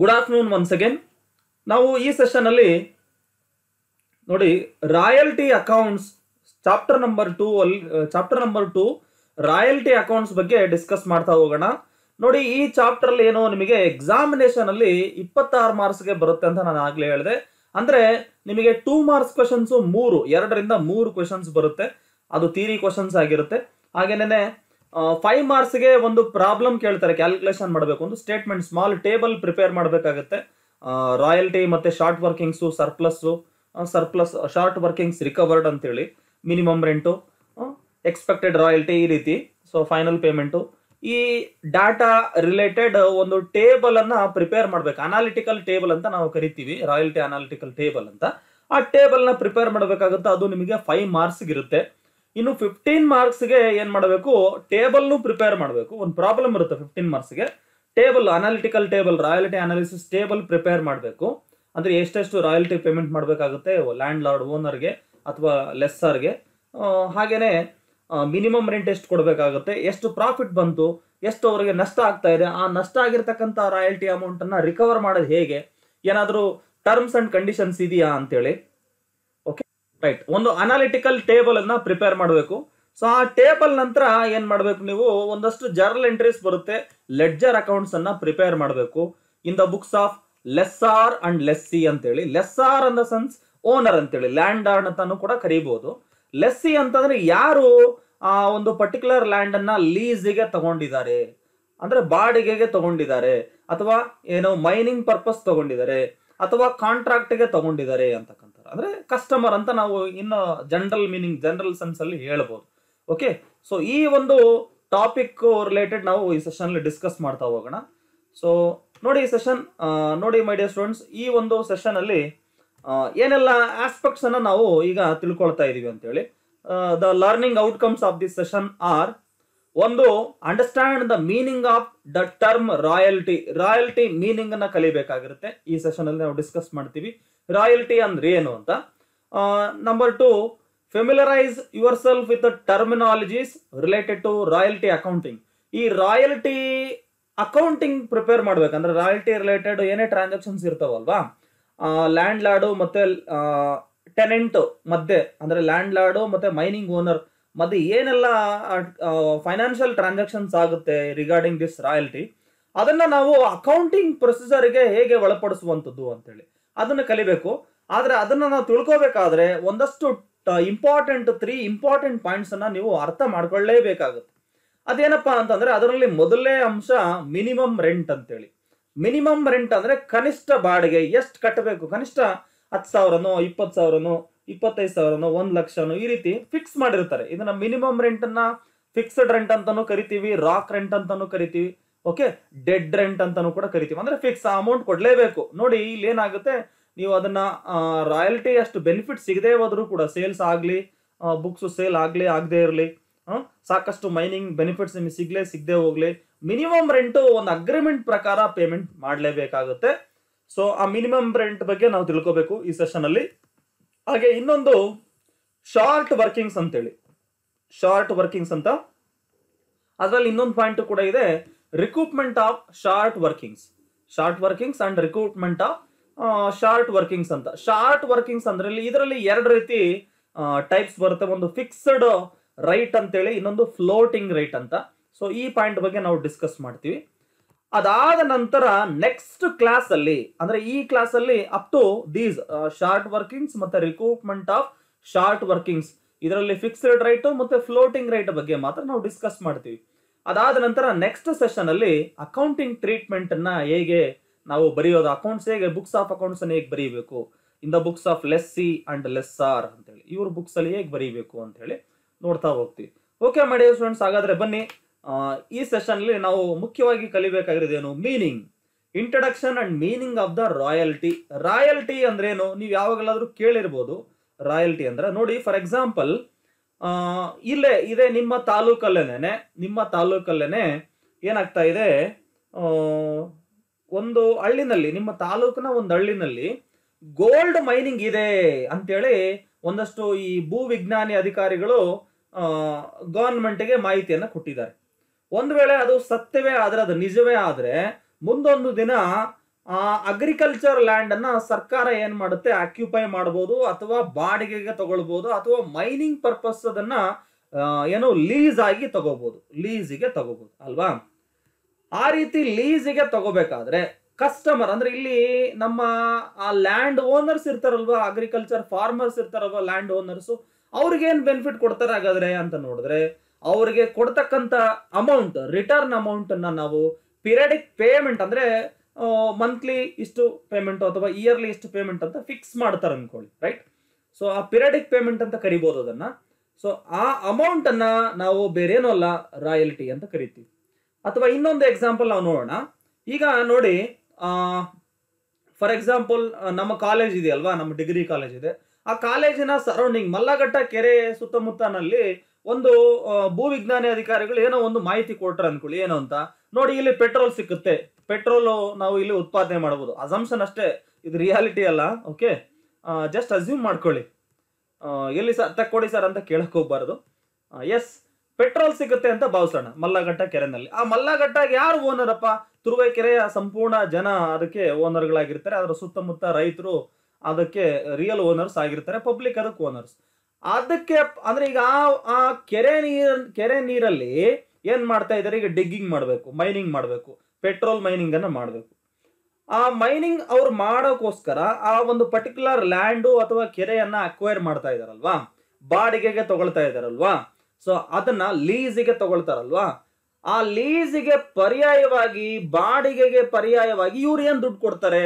Good afternoon once again ನಾವು ಈ ಅಲ್ಲಿ ನೋಡಿ royalty accounts chapter number two ಅಲ್ಲಿ chapter number two royalty accounts ಬಗ್ಗೆ ಡಿಸ್ಕಸ್ ಮಾಡ್ತಾ ಹೋಗೋಣ ನೋಡಿ ಈ ಚಾಪ್ಟರ್ ಅಲ್ಲಿ ಏನೋ ನಿಮಗೆ ಎಕ್ಸಾಮಿನೇಷನ್ ಅಲ್ಲಿ ಇಪ್ಪತ್ತಾರು ಮಾರ್ಕ್ಸ್ಗೆ ಬರುತ್ತೆ ಅಂತ ನಾನು ಆಗ್ಲೇ ಹೇಳಿದೆ ಅಂದ್ರೆ ನಿಮಗೆ ಟೂ ಮಾರ್ಕ್ಸ್ ಕ್ವೆಶನ್ಸ್ ಮೂರು ಎರಡರಿಂದ ಮೂರು ಕ್ವಶನ್ಸ್ ಬರುತ್ತೆ ಅದು ತೀರಿ ಕ್ವಶನ್ಸ್ ಆಗಿರುತ್ತೆ ಹಾಗೇನೇನೆ ಫೈವ್ ಮಾರ್ಕ್ಸ್ಗೆ ಒಂದು ಪ್ರಾಬ್ಲಮ್ ಕೇಳ್ತಾರೆ ಕ್ಯಾಲ್ಕುಲೇಷನ್ ಮಾಡಬೇಕು ಒಂದು ಸ್ಟೇಟ್ಮೆಂಟ್ ಸ್ಮಾಲ್ ಟೇಬಲ್ ಪ್ರಿಪೇರ್ ಮಾಡಬೇಕಾಗತ್ತೆ ರಾಯಲ್ಟಿ ಮತ್ತು short workings surplus surplus short workings recovered ಅಂತೇಳಿ ಮಿನಿಮಮ್ ರೆಂಟು ಎಕ್ಸ್ಪೆಕ್ಟೆಡ್ ರಾಯಲ್ಟಿ ಈ ರೀತಿ ಸೊ ಫೈನಲ್ ಪೇಮೆಂಟು ಈ ಡಾಟಾ ರಿಲೇಟೆಡ್ ಒಂದು ಟೇಬಲನ್ನು ಪ್ರಿಪೇರ್ ಮಾಡಬೇಕು ಅನಾಲಿಟಿಕಲ್ ಟೇಬಲ್ ಅಂತ ನಾವು ಕರಿತೀವಿ ರಾಯಲ್ಟಿ ಅನಾಲಿಟಿಕಲ್ ಟೇಬಲ್ ಅಂತ ಆ ಟೇಬಲ್ನ ಪ್ರಿಪೇರ್ ಮಾಡಬೇಕಾಗುತ್ತೆ ಅದು ನಿಮಗೆ ಫೈವ್ ಇರುತ್ತೆ ಇನ್ನು ಫಿಫ್ಟೀನ್ ಮಾರ್ಕ್ಸ್ಗೆ ಏನು ಮಾಡಬೇಕು ಟೇಬಲ್ನು ಪ್ರಿಪೇರ್ ಮಾಡಬೇಕು ಒಂದು ಪ್ರಾಬ್ಲಮ್ ಇರುತ್ತೆ ಫಿಫ್ಟೀನ್ ಮಾರ್ಕ್ಸ್ಗೆ table analytical table royalty analysis table prepare ಮಾಡಬೇಕು ಅಂದರೆ ಎಷ್ಟೆಷ್ಟು ರಾಯಲ್ಟಿ ಪೇಮೆಂಟ್ ಮಾಡಬೇಕಾಗುತ್ತೆ ಲ್ಯಾಂಡ್ ಲಾರ್ಡ್ ಓನರ್ಗೆ ಅಥವಾ ಲೆಸ್ಸರ್ಗೆ ಹಾಗೆಯೇ ಮಿನಿಮಮ್ ರೆಂಟ್ ಎಷ್ಟು ಕೊಡಬೇಕಾಗುತ್ತೆ ಎಷ್ಟು ಪ್ರಾಫಿಟ್ ಬಂತು ಎಷ್ಟು ಅವರಿಗೆ ನಷ್ಟ ಆಗ್ತಾ ಇದೆ ಆ ನಷ್ಟ ಆಗಿರ್ತಕ್ಕಂಥ ರಾಯಲ್ಟಿ ಅಮೌಂಟನ್ನು ರಿಕವರ್ ಮಾಡೋದು ಹೇಗೆ ಏನಾದರೂ ಟರ್ಮ್ಸ್ ಆ್ಯಂಡ್ ಕಂಡೀಷನ್ಸ್ ಇದೆಯಾ ಅಂತೇಳಿ ರೈಟ್ ಒಂದು ಅನಾಲಿಟಿಕಲ್ ಟೇಬಲ್ ಅನ್ನ ಪ್ರಿಪೇರ್ ಮಾಡಬೇಕು ಸೊ ಆ ಟೇಬಲ್ ನಂತರ ಏನ್ ಮಾಡಬೇಕು ನೀವು ಒಂದಷ್ಟು ಜರ್ನಲ್ ಎಂಟ್ರೀಸ್ ಬರುತ್ತೆ ಲೆಡ್ಜರ್ ಅಕೌಂಟ್ಸ್ ಅನ್ನ ಪ್ರಿಪೇರ್ ಮಾಡಬೇಕು in the books of lessor and lessee ಅಂತೇಳಿ lessor in the sense owner ಅಂತೇಳಿ ಲ್ಯಾಂಡ್ ಆರ್ ಅಂತಾನು ಕೂಡ ಕರೀಬಹುದು ಲೆಸ್ಸಿ ಅಂತಂದ್ರೆ ಯಾರು ಆ ಒಂದು ಪರ್ಟಿಕ್ಯುಲರ್ ಲ್ಯಾಂಡ್ ಅನ್ನ ಲೀಸಿಗೆ ತಗೊಂಡಿದ್ದಾರೆ ಅಂದ್ರೆ ಬಾಡಿಗೆಗೆ ತಗೊಂಡಿದ್ದಾರೆ ಅಥವಾ ಏನೋ ಮೈನಿಂಗ್ ಪರ್ಪಸ್ ತಗೊಂಡಿದ್ದಾರೆ ಅಥವಾ ಕಾಂಟ್ರಾಕ್ಟ್ಗೆ ತಗೊಂಡಿದ್ದಾರೆ ಅಂತಕ್ಕಂಥ ಅಂದರೆ ಕಸ್ಟಮರ್ ಅಂತ ನಾವು ಇನ್ನು ಜನರಲ್ ಮೀನಿಂಗ್ ಜನರಲ್ ಅಲ್ಲಿ ಹೇಳ್ಬೋದು ಓಕೆ ಸೊ ಈ ಒಂದು ಟಾಪಿಕ್ ರಿಲೇಟೆಡ್ ನಾವು ಈ ಸೆಷನಲ್ಲಿ ಡಿಸ್ಕಸ್ ಮಾಡ್ತಾ ಹೋಗೋಣ ಸೊ ನೋಡಿ ಈ ಸೆಷನ್ ನೋಡಿ ಮೈ ಡಿಯರ್ ಸ್ಟೂಡೆಂಟ್ಸ್ ಈ ಒಂದು ಸೆಷನಲ್ಲಿ ಏನೆಲ್ಲ ಆಸ್ಪೆಕ್ಟ್ಸನ್ನು ನಾವು ಈಗ ತಿಳ್ಕೊಳ್ತಾ ಇದ್ದೀವಿ ಅಂತೇಳಿ the learning outcomes of this session are ಒಂದು understand the meaning of the term royalty royalty meaning ಅನ್ನ ಕಲಿಬೇಕಾಗಿರುತ್ತೆ ಈ ಸೆಷನ್ ಅಲ್ಲಿ ನಾವು ಡಿಸ್ಕಸ್ ಮಾಡ್ತೀವಿ ರಾಯಲ್ಟಿ ಅಂದ್ರೆ ಏನು ಅಂತ number two familiarise yourself with terminologies related to royalty accounting ಈ ರಾಯಲ್ಟಿ ಅಕೌಂಟಿಂಗ್ ಪ್ರಿಪೇರ್ ಮಾಡ್ಬೇಕಂದ್ರೆ ರಾಯಲ್ಟಿ ರಿಲೇಟೆಡ್ ಏನೇ ಟ್ರಾನ್ಸಾಕ್ಷನ್ಸ್ ಇರ್ತಾವಲ್ವಾ ಲ್ಯಾಂಡ್ ಲಾಡು ಮತ್ತೆ ಟೆನೆಂಟ್ ಮಧ್ಯೆ ಅಂದ್ರೆ ಲ್ಯಾಂಡ್ ಲಾಡು ಮತ್ತೆ ಮೈನಿಂಗ್ ಓನರ್ ಮತ್ತು ಏನೆಲ್ಲ ಫೈನಾನ್ಷಿಯಲ್ ಟ್ರಾನ್ಸಾಕ್ಷನ್ಸ್ ಆಗುತ್ತೆ ರಿಗಾರ್ಡಿಂಗ್ ದಿಸ್ ರಾಯಲ್ಟಿ ಅದನ್ನು ನಾವು ಅಕೌಂಟಿಂಗ್ ಪ್ರೊಸೆಸರ್ಗೆ ಹೇಗೆ ಒಳಪಡಿಸುವಂಥದ್ದು ಅಂತೇಳಿ ಅದನ್ನು ಕಲಿಬೇಕು ಆದರೆ ಅದನ್ನು ನಾವು ತಿಳ್ಕೊಬೇಕಾದ್ರೆ ಒಂದಷ್ಟು ಇಂಪಾರ್ಟೆಂಟ್ ತ್ರೀ ಇಂಪಾರ್ಟೆಂಟ್ ಪಾಯಿಂಟ್ಸನ್ನು ನೀವು ಅರ್ಥ ಮಾಡ್ಕೊಳ್ಳೇಬೇಕಾಗುತ್ತೆ ಅದೇನಪ್ಪ ಅಂತಂದರೆ ಅದರಲ್ಲಿ ಮೊದಲನೇ ಅಂಶ ಮಿನಿಮಮ್ ರೆಂಟ್ ಅಂತೇಳಿ ಮಿನಿಮಮ್ ರೆಂಟ್ ಅಂದರೆ ಕನಿಷ್ಠ ಬಾಡಿಗೆ ಎಷ್ಟು ಕಟ್ಟಬೇಕು ಕನಿಷ್ಠ ಹತ್ತು ಸಾವಿರನೋ ಇಪ್ಪತ್ತು ಸಾವಿರನೋ ಇಪ್ಪತ್ತೈದು ಸಾವಿರನೋ ಒಂದು ಲಕ್ಷನೋ ಈ ರೀತಿ ಫಿಕ್ಸ್ ಮಾಡಿರ್ತಾರೆ ಇದನ್ನ ಮಿನಿಮಮ್ ರೆಂಟ್ ಅನ್ನ ಫಿಕ್ಸ್ಡ್ ರೆಂಟ್ ಅಂತಾನು ಕರಿತೀವಿ ರಾಕ್ ರೆಂಟ್ ಅಂತಾನು ಕರಿತೀವಿ ಓಕೆ ಡೆಡ್ ರೆಂಟ್ ಅಂತಾನು ಕೂಡ ಕರಿತೀವಿ ಅಂದ್ರೆ ಫಿಕ್ಸ್ ಅಮೌಂಟ್ ಕೊಡ್ಲೇಬೇಕು ನೋಡಿ ಇಲ್ಲಿ ಏನಾಗುತ್ತೆ ನೀವು ಅದನ್ನ ರಾಯಲ್ಟಿ ಅಷ್ಟು ಬೆನಿಫಿಟ್ ಸಿಗದೇ ಹೋದ್ರೂ ಕೂಡ ಸೇಲ್ಸ್ ಆಗಲಿ ಬುಕ್ಸ್ ಸೇಲ್ ಆಗ್ಲಿ ಆಗದೆ ಇರಲಿ ಸಾಕಷ್ಟು ಮೈನಿಂಗ್ ಬೆನಿಫಿಟ್ಸ್ ನಿಮಗೆ ಸಿಗ್ಲೇ ಸಿಗದೆ ಹೋಗ್ಲಿ ಮಿನಿಮಮ್ ರೆಂಟ್ ಒಂದು ಅಗ್ರಿಮೆಂಟ್ ಪ್ರಕಾರ ಪೇಮೆಂಟ್ ಮಾಡಲೇಬೇಕಾಗುತ್ತೆ ಸೊ ಆ ಮಿನಿಮಮ್ ರೆಂಟ್ ಬಗ್ಗೆ ನಾವು ತಿಳ್ಕೋಬೇಕು ಈ ಸೆಷನ್ ಅಲ್ಲಿ ಹಾಗೆ ಇನ್ನೊಂದು ಶಾರ್ಟ್ ವರ್ಕಿಂಗ್ಸ್ ಅಂತೇಳಿ ಶಾರ್ಟ್ ವರ್ಕಿಂಗ್ಸ್ ಅಂತ ಅದರಲ್ಲಿ ಇನ್ನೊಂದು ಪಾಯಿಂಟ್ ಕೂಡ ಇದೆ recruitment of short workings short workings and recruitment of short workings ಅಂತ ಶಾರ್ಟ್ ವರ್ಕಿಂಗ್ಸ್ ಅಂದ್ರೆ ಇದರಲ್ಲಿ ಎರಡು ರೀತಿ ಟೈಪ್ಸ್ ಬರುತ್ತೆ ಒಂದು ಫಿಕ್ಸ್ಡ್ ರೈಟ್ ಅಂತೇಳಿ ಇನ್ನೊಂದು ಫ್ಲೋಟಿಂಗ್ ರೈಟ್ ಅಂತ ಸೊ ಈ ಪಾಯಿಂಟ್ ಬಗ್ಗೆ ನಾವು ಡಿಸ್ಕಸ್ ಮಾಡ್ತೀವಿ ಅದಾದ ನಂತರ ನೆಕ್ಸ್ಟ್ ಕ್ಲಾಸ್ ಅಲ್ಲಿ ಅಂದ್ರೆ ಈ ಕ್ಲಾಸ್ ಅಲ್ಲಿ up to these short workings ಮತ್ತೆ ರಿಕ್ರೂಟ್ಮೆಂಟ್ ಆಫ್ ಶಾರ್ಟ್ ವರ್ಕಿಂಗ್ಸ್ ಇದರಲ್ಲಿ ಫಿಕ್ಸ್ಡ್ ರೈಟ್ ಮತ್ತೆ ಫ್ಲೋಟಿಂಗ್ ರೈಟ್ ಬಗ್ಗೆ ಮಾತ್ರ ನಾವು ಡಿಸ್ಕಸ್ ಮಾಡ್ತೀವಿ ಅದಾದ ನಂತರ ನೆಕ್ಸ್ಟ್ ಸೆಷನ್ ಅಲ್ಲಿ ಅಕೌಂಟಿಂಗ್ ಟ್ರೀಟ್ಮೆಂಟ್ ಅನ್ನ ಹೇಗೆ ನಾವು ಬರೆಯೋದು ಅಕೌಂಟ್ಸ್ ಹೇಗೆ ಬುಕ್ಸ್ ಆಫ್ ಅಕೌಂಟ್ಸ್ ಅನ್ನ ಹೇಗೆ ಬರೀಬೇಕು in the books of lessee and lessor ಅಂತೇಳಿ ಇವ್ರ ಬುಕ್ಸ್ ಅಲ್ಲಿ ಹೇಗೆ ಬರೀಬೇಕು ಅಂತ ಹೇಳಿ ನೋಡ್ತಾ ಹೋಗ್ತೀವಿ ಓಕೆ ಮಾಡಿ ಸ್ಟೂಡೆಂಟ್ಸ್ ಹಾಗಾದ್ರೆ ಬನ್ನಿ ಈ ಸೆಷನ್ಲಿ ನಾವು ಮುಖ್ಯವಾಗಿ ಕಲಿಬೇಕಾಗಿರೋದೇನು meaning introduction and meaning of the royalty royalty ಅಂದ್ರೇನು ನೀವು ಯಾವಾಗಲಾದರೂ ಕೇಳಿರ್ಬೋದು ರಾಯಲ್ಟಿ ಅಂದ್ರೆ ನೋಡಿ ಫಾರ್ ಎಕ್ಸಾಂಪಲ್ ಇಲ್ಲೇ ಇದೆ ನಿಮ್ಮ ತಾಲೂಕಲ್ಲೇನೆ ನಿಮ್ಮ ತಾಲೂಕಲ್ಲೇನೆ ಏನಾಗ್ತಾ ಇದೆ ಒಂದು ಹಳ್ಳಿನಲ್ಲಿ ನಿಮ್ಮ ತಾಲೂಕಿನ ಒಂದು ಹಳ್ಳಿನಲ್ಲಿ ಗೋಲ್ಡ್ ಮೈನಿಂಗ್ ಇದೆ ಅಂತೇಳಿ ಒಂದಷ್ಟು ಈ ಭೂ ವಿಜ್ಞಾನಿ ಅಧಿಕಾರಿಗಳು ಗವರ್ಮೆಂಟ್ಗೆ ಮಾಹಿತಿಯನ್ನು ಕೊಟ್ಟಿದ್ದಾರೆ ಒಂದು ವೇಳೆ ಅದು ಸತ್ಯವೇ ಆದ್ರೆ ಅದು ನಿಜವೇ ಆದರೆ ಮುಂದೊಂದು ದಿನ ಆ ಅಗ್ರಿಕಲ್ಚರ್ ಲ್ಯಾಂಡ್ ಅನ್ನ ಸರ್ಕಾರ ಏನ್ ಮಾಡುತ್ತೆ ಆಕ್ಯುಪೈ ಮಾಡಬಹುದು ಅಥವಾ ಬಾಡಿಗೆಗೆ ತಗೊಳ್ಬಹುದು ಅಥವಾ ಮೈನಿಂಗ್ ಪರ್ಪಸ್ ಅದನ್ನ ಏನೋ ಲೀಸ್ ಆಗಿ ತಗೋಬಹುದು ಲೀಸಿಗೆ ತಗೋಬಹುದು ಅಲ್ವಾ ಆ ರೀತಿ ಲೀಸಿಗೆ ತಗೋಬೇಕಾದ್ರೆ ಕಸ್ಟಮರ್ ಅಂದ್ರೆ ಇಲ್ಲಿ ನಮ್ಮ ಆ ಲ್ಯಾಂಡ್ ಓನರ್ಸ್ ಇರ್ತಾರಲ್ವಾ ಅಗ್ರಿಕಲ್ಚರ್ ಫಾರ್ಮರ್ಸ್ ಇರ್ತಾರಲ್ವಾ ಲ್ಯಾಂಡ್ ಓನರ್ಸ್ ಅವ್ರಿಗೇನ್ ಬೆನಿಫಿಟ್ ಕೊಡ್ತಾರೆ ಹಾಗಾದ್ರೆ ಅಂತ ನೋಡಿದ್ರೆ ಅವರಿಗೆ ಕೊಡ್ತಕ್ಕಂಥ ಅಮೌಂಟ್ ರಿಟರ್ನ್ ಅಮೌಂಟನ್ನು ನಾವು ಪಿರಿಯಡಿಕ್ ಪೇಮೆಂಟ್ ಅಂದರೆ ಮಂತ್ಲಿ ಇಷ್ಟು ಪೇಮೆಂಟು ಅಥವಾ ಇಯರ್ಲಿ ಇಷ್ಟು ಪೇಮೆಂಟ್ ಅಂತ ಫಿಕ್ಸ್ ಮಾಡ್ತಾರೆ ಅಂದ್ಕೊಳ್ಳಿ ರೈಟ್ ಸೊ ಆ ಪಿರಿಯಡಿಕ್ ಪೇಮೆಂಟ್ ಅಂತ ಕರಿಬೋದು ಅದನ್ನು ಸೊ ಆ ಅಮೌಂಟನ್ನು ನಾವು ಬೇರೇನೂ ಅಲ್ಲ ರಾಯಲ್ಟಿ ಅಂತ ಕರಿತೀವಿ ಅಥವಾ ಇನ್ನೊಂದು ಎಕ್ಸಾಂಪಲ್ ನಾವು ನೋಡೋಣ ಈಗ ನೋಡಿ ಫಾರ್ ಎಕ್ಸಾಂಪಲ್ ನಮ್ಮ ಕಾಲೇಜ್ ಇದೆಯಲ್ವಾ ನಮ್ಮ ಡಿಗ್ರಿ ಕಾಲೇಜ್ ಇದೆ ಆ ಕಾಲೇಜಿನ ಸರೌಂಡಿಂಗ್ ಮಲ್ಲಘಟ್ಟ ಕೆರೆ ಸುತ್ತಮುತ್ತನಲ್ಲಿ ಒಂದು ಭೂವಿಜ್ಞಾನಿ ಅಧಿಕಾರಿಗಳು ಏನೋ ಒಂದು ಮಾಹಿತಿ ಕೊಟ್ರೆ ಅನ್ಕೊಳ್ಳಿ ಏನು ಅಂತ ನೋಡಿ ಇಲ್ಲಿ ಪೆಟ್ರೋಲ್ ಸಿಕ್ಕುತ್ತೆ ಪೆಟ್ರೋಲ್ ನಾವು ಇಲ್ಲಿ ಉತ್ಪಾದನೆ ಮಾಡಬಹುದು ಅಸಂಪ್ಷನ್ ಅಷ್ಟೇ ಇದು ರಿಯಾಲಿಟಿ ಅಲ್ಲ ಓಕೆ ಜಸ್ಟ್ ಅಸ್ಯೂಮ್ ಮಾಡ್ಕೊಳ್ಳಿ ಎಲ್ಲಿ ಸರ್ ತಕ್ಕೊಡಿ ಸರ್ ಅಂತ ಕೇಳಕ್ ಹೋಗ್ಬಾರದು ಎಸ್ ಪೆಟ್ರೋಲ್ ಸಿಗುತ್ತೆ ಅಂತ ಭಾವಿಸೋಣ ಮಲ್ಲಘಟ್ಟ ಕೆರೆನಲ್ಲಿ ಆ ಮಲ್ಲಘಟ್ಟಾಗ ಯಾರು ಓನರ್ ಅಪ್ಪ ಕೆರೆಯ ಸಂಪೂರ್ಣ ಜನ ಅದಕ್ಕೆ ಓನರ್ಗಳಾಗಿರ್ತಾರೆ ಅದರ ಸುತ್ತಮುತ್ತ ರೈತರು ಅದಕ್ಕೆ ರಿಯಲ್ ಓನರ್ಸ್ ಆಗಿರ್ತಾರೆ ಪಬ್ಲಿಕ್ ಅದಕ್ಕೆ ಓನರ್ಸ್ ಅದಕ್ಕೆ ಅಂದ್ರೆ ಈಗ ಆ ಕೆರೆ ನೀರ್ ಕೆರೆ ನೀರಲ್ಲಿ ಏನ್ ಮಾಡ್ತಾ ಇದ್ದಾರೆ ಈಗ ಡಿಗ್ಗಿಂಗ್ ಮಾಡಬೇಕು ಮೈನಿಂಗ್ ಮಾಡಬೇಕು ಪೆಟ್ರೋಲ್ ಮೈನಿಂಗ್ ಅನ್ನ ಮಾಡಬೇಕು ಆ ಮೈನಿಂಗ್ ಅವ್ರು ಮಾಡೋಕ್ಕೋಸ್ಕರ ಆ ಒಂದು ಪರ್ಟಿಕ್ಯುಲರ್ ಲ್ಯಾಂಡು ಅಥವಾ ಕೆರೆಯನ್ನ ಅಕ್ವೈರ್ ಮಾಡ್ತಾ ಇದಾರಲ್ವಾ ಬಾಡಿಗೆಗೆ ತಗೊಳ್ತಾ ಇದಾರಲ್ವಾ ಸೊ ಅದನ್ನ ಲೀಸಿಗೆ ತಗೊಳ್ತಾರಲ್ವಾ ಆ ಲೀಸಿಗೆ ಪರ್ಯಾಯವಾಗಿ ಬಾಡಿಗೆಗೆ ಪರ್ಯಾಯವಾಗಿ ಇವ್ರು ಏನ್ ದುಡ್ಡು ಕೊಡ್ತಾರೆ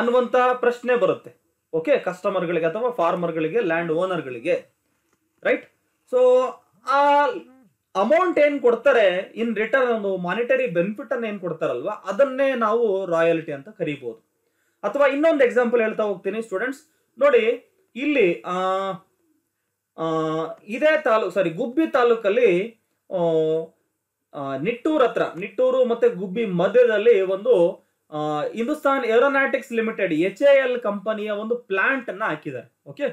ಅನ್ನುವಂತ ಪ್ರಶ್ನೆ ಬರುತ್ತೆ ಓಕೆ ಕಸ್ಟಮರ್ಗಳಿಗೆ ಅಥವಾ ಫಾರ್ಮರ್ಗಳಿಗೆ ಲ್ಯಾಂಡ್ ಓನರ್ಗಳಿಗೆ ರೈಟ್ ಸೊ ಆ ಅಮೌಂಟ್ ಏನ್ ಕೊಡ್ತಾರೆ ಇನ್ ರಿಟರ್ನ್ ಒಂದು ಮಾನಿಟರಿ ಬೆನಿಫಿಟ್ ಅನ್ನು ಏನ್ ಕೊಡ್ತಾರಲ್ವಾ ಅದನ್ನೇ ನಾವು ರಾಯಲ್ಟಿ ಅಂತ ಕರಿಬಹುದು ಅಥವಾ ಇನ್ನೊಂದು ಎಕ್ಸಾಂಪಲ್ ಹೇಳ್ತಾ ಹೋಗ್ತೀನಿ ಸ್ಟೂಡೆಂಟ್ಸ್ ನೋಡಿ ಇಲ್ಲಿ ಇದೇ ತಾಲೂಕು ಸಾರಿ ಗುಬ್ಬಿ ತಾಲೂಕಲ್ಲಿ ನಿಟ್ಟೂರ್ ಹತ್ರ ನಿಟ್ಟೂರು ಮತ್ತೆ ಗುಬ್ಬಿ ಮಧ್ಯದಲ್ಲಿ ಒಂದು Hindustan aeronautics limited H A L ಕಂಪನಿಯ ಒಂದು ಪ್ಲಾಂಟ್ ಅನ್ನ ಹಾಕಿದ್ದಾರೆ ಓಕೆ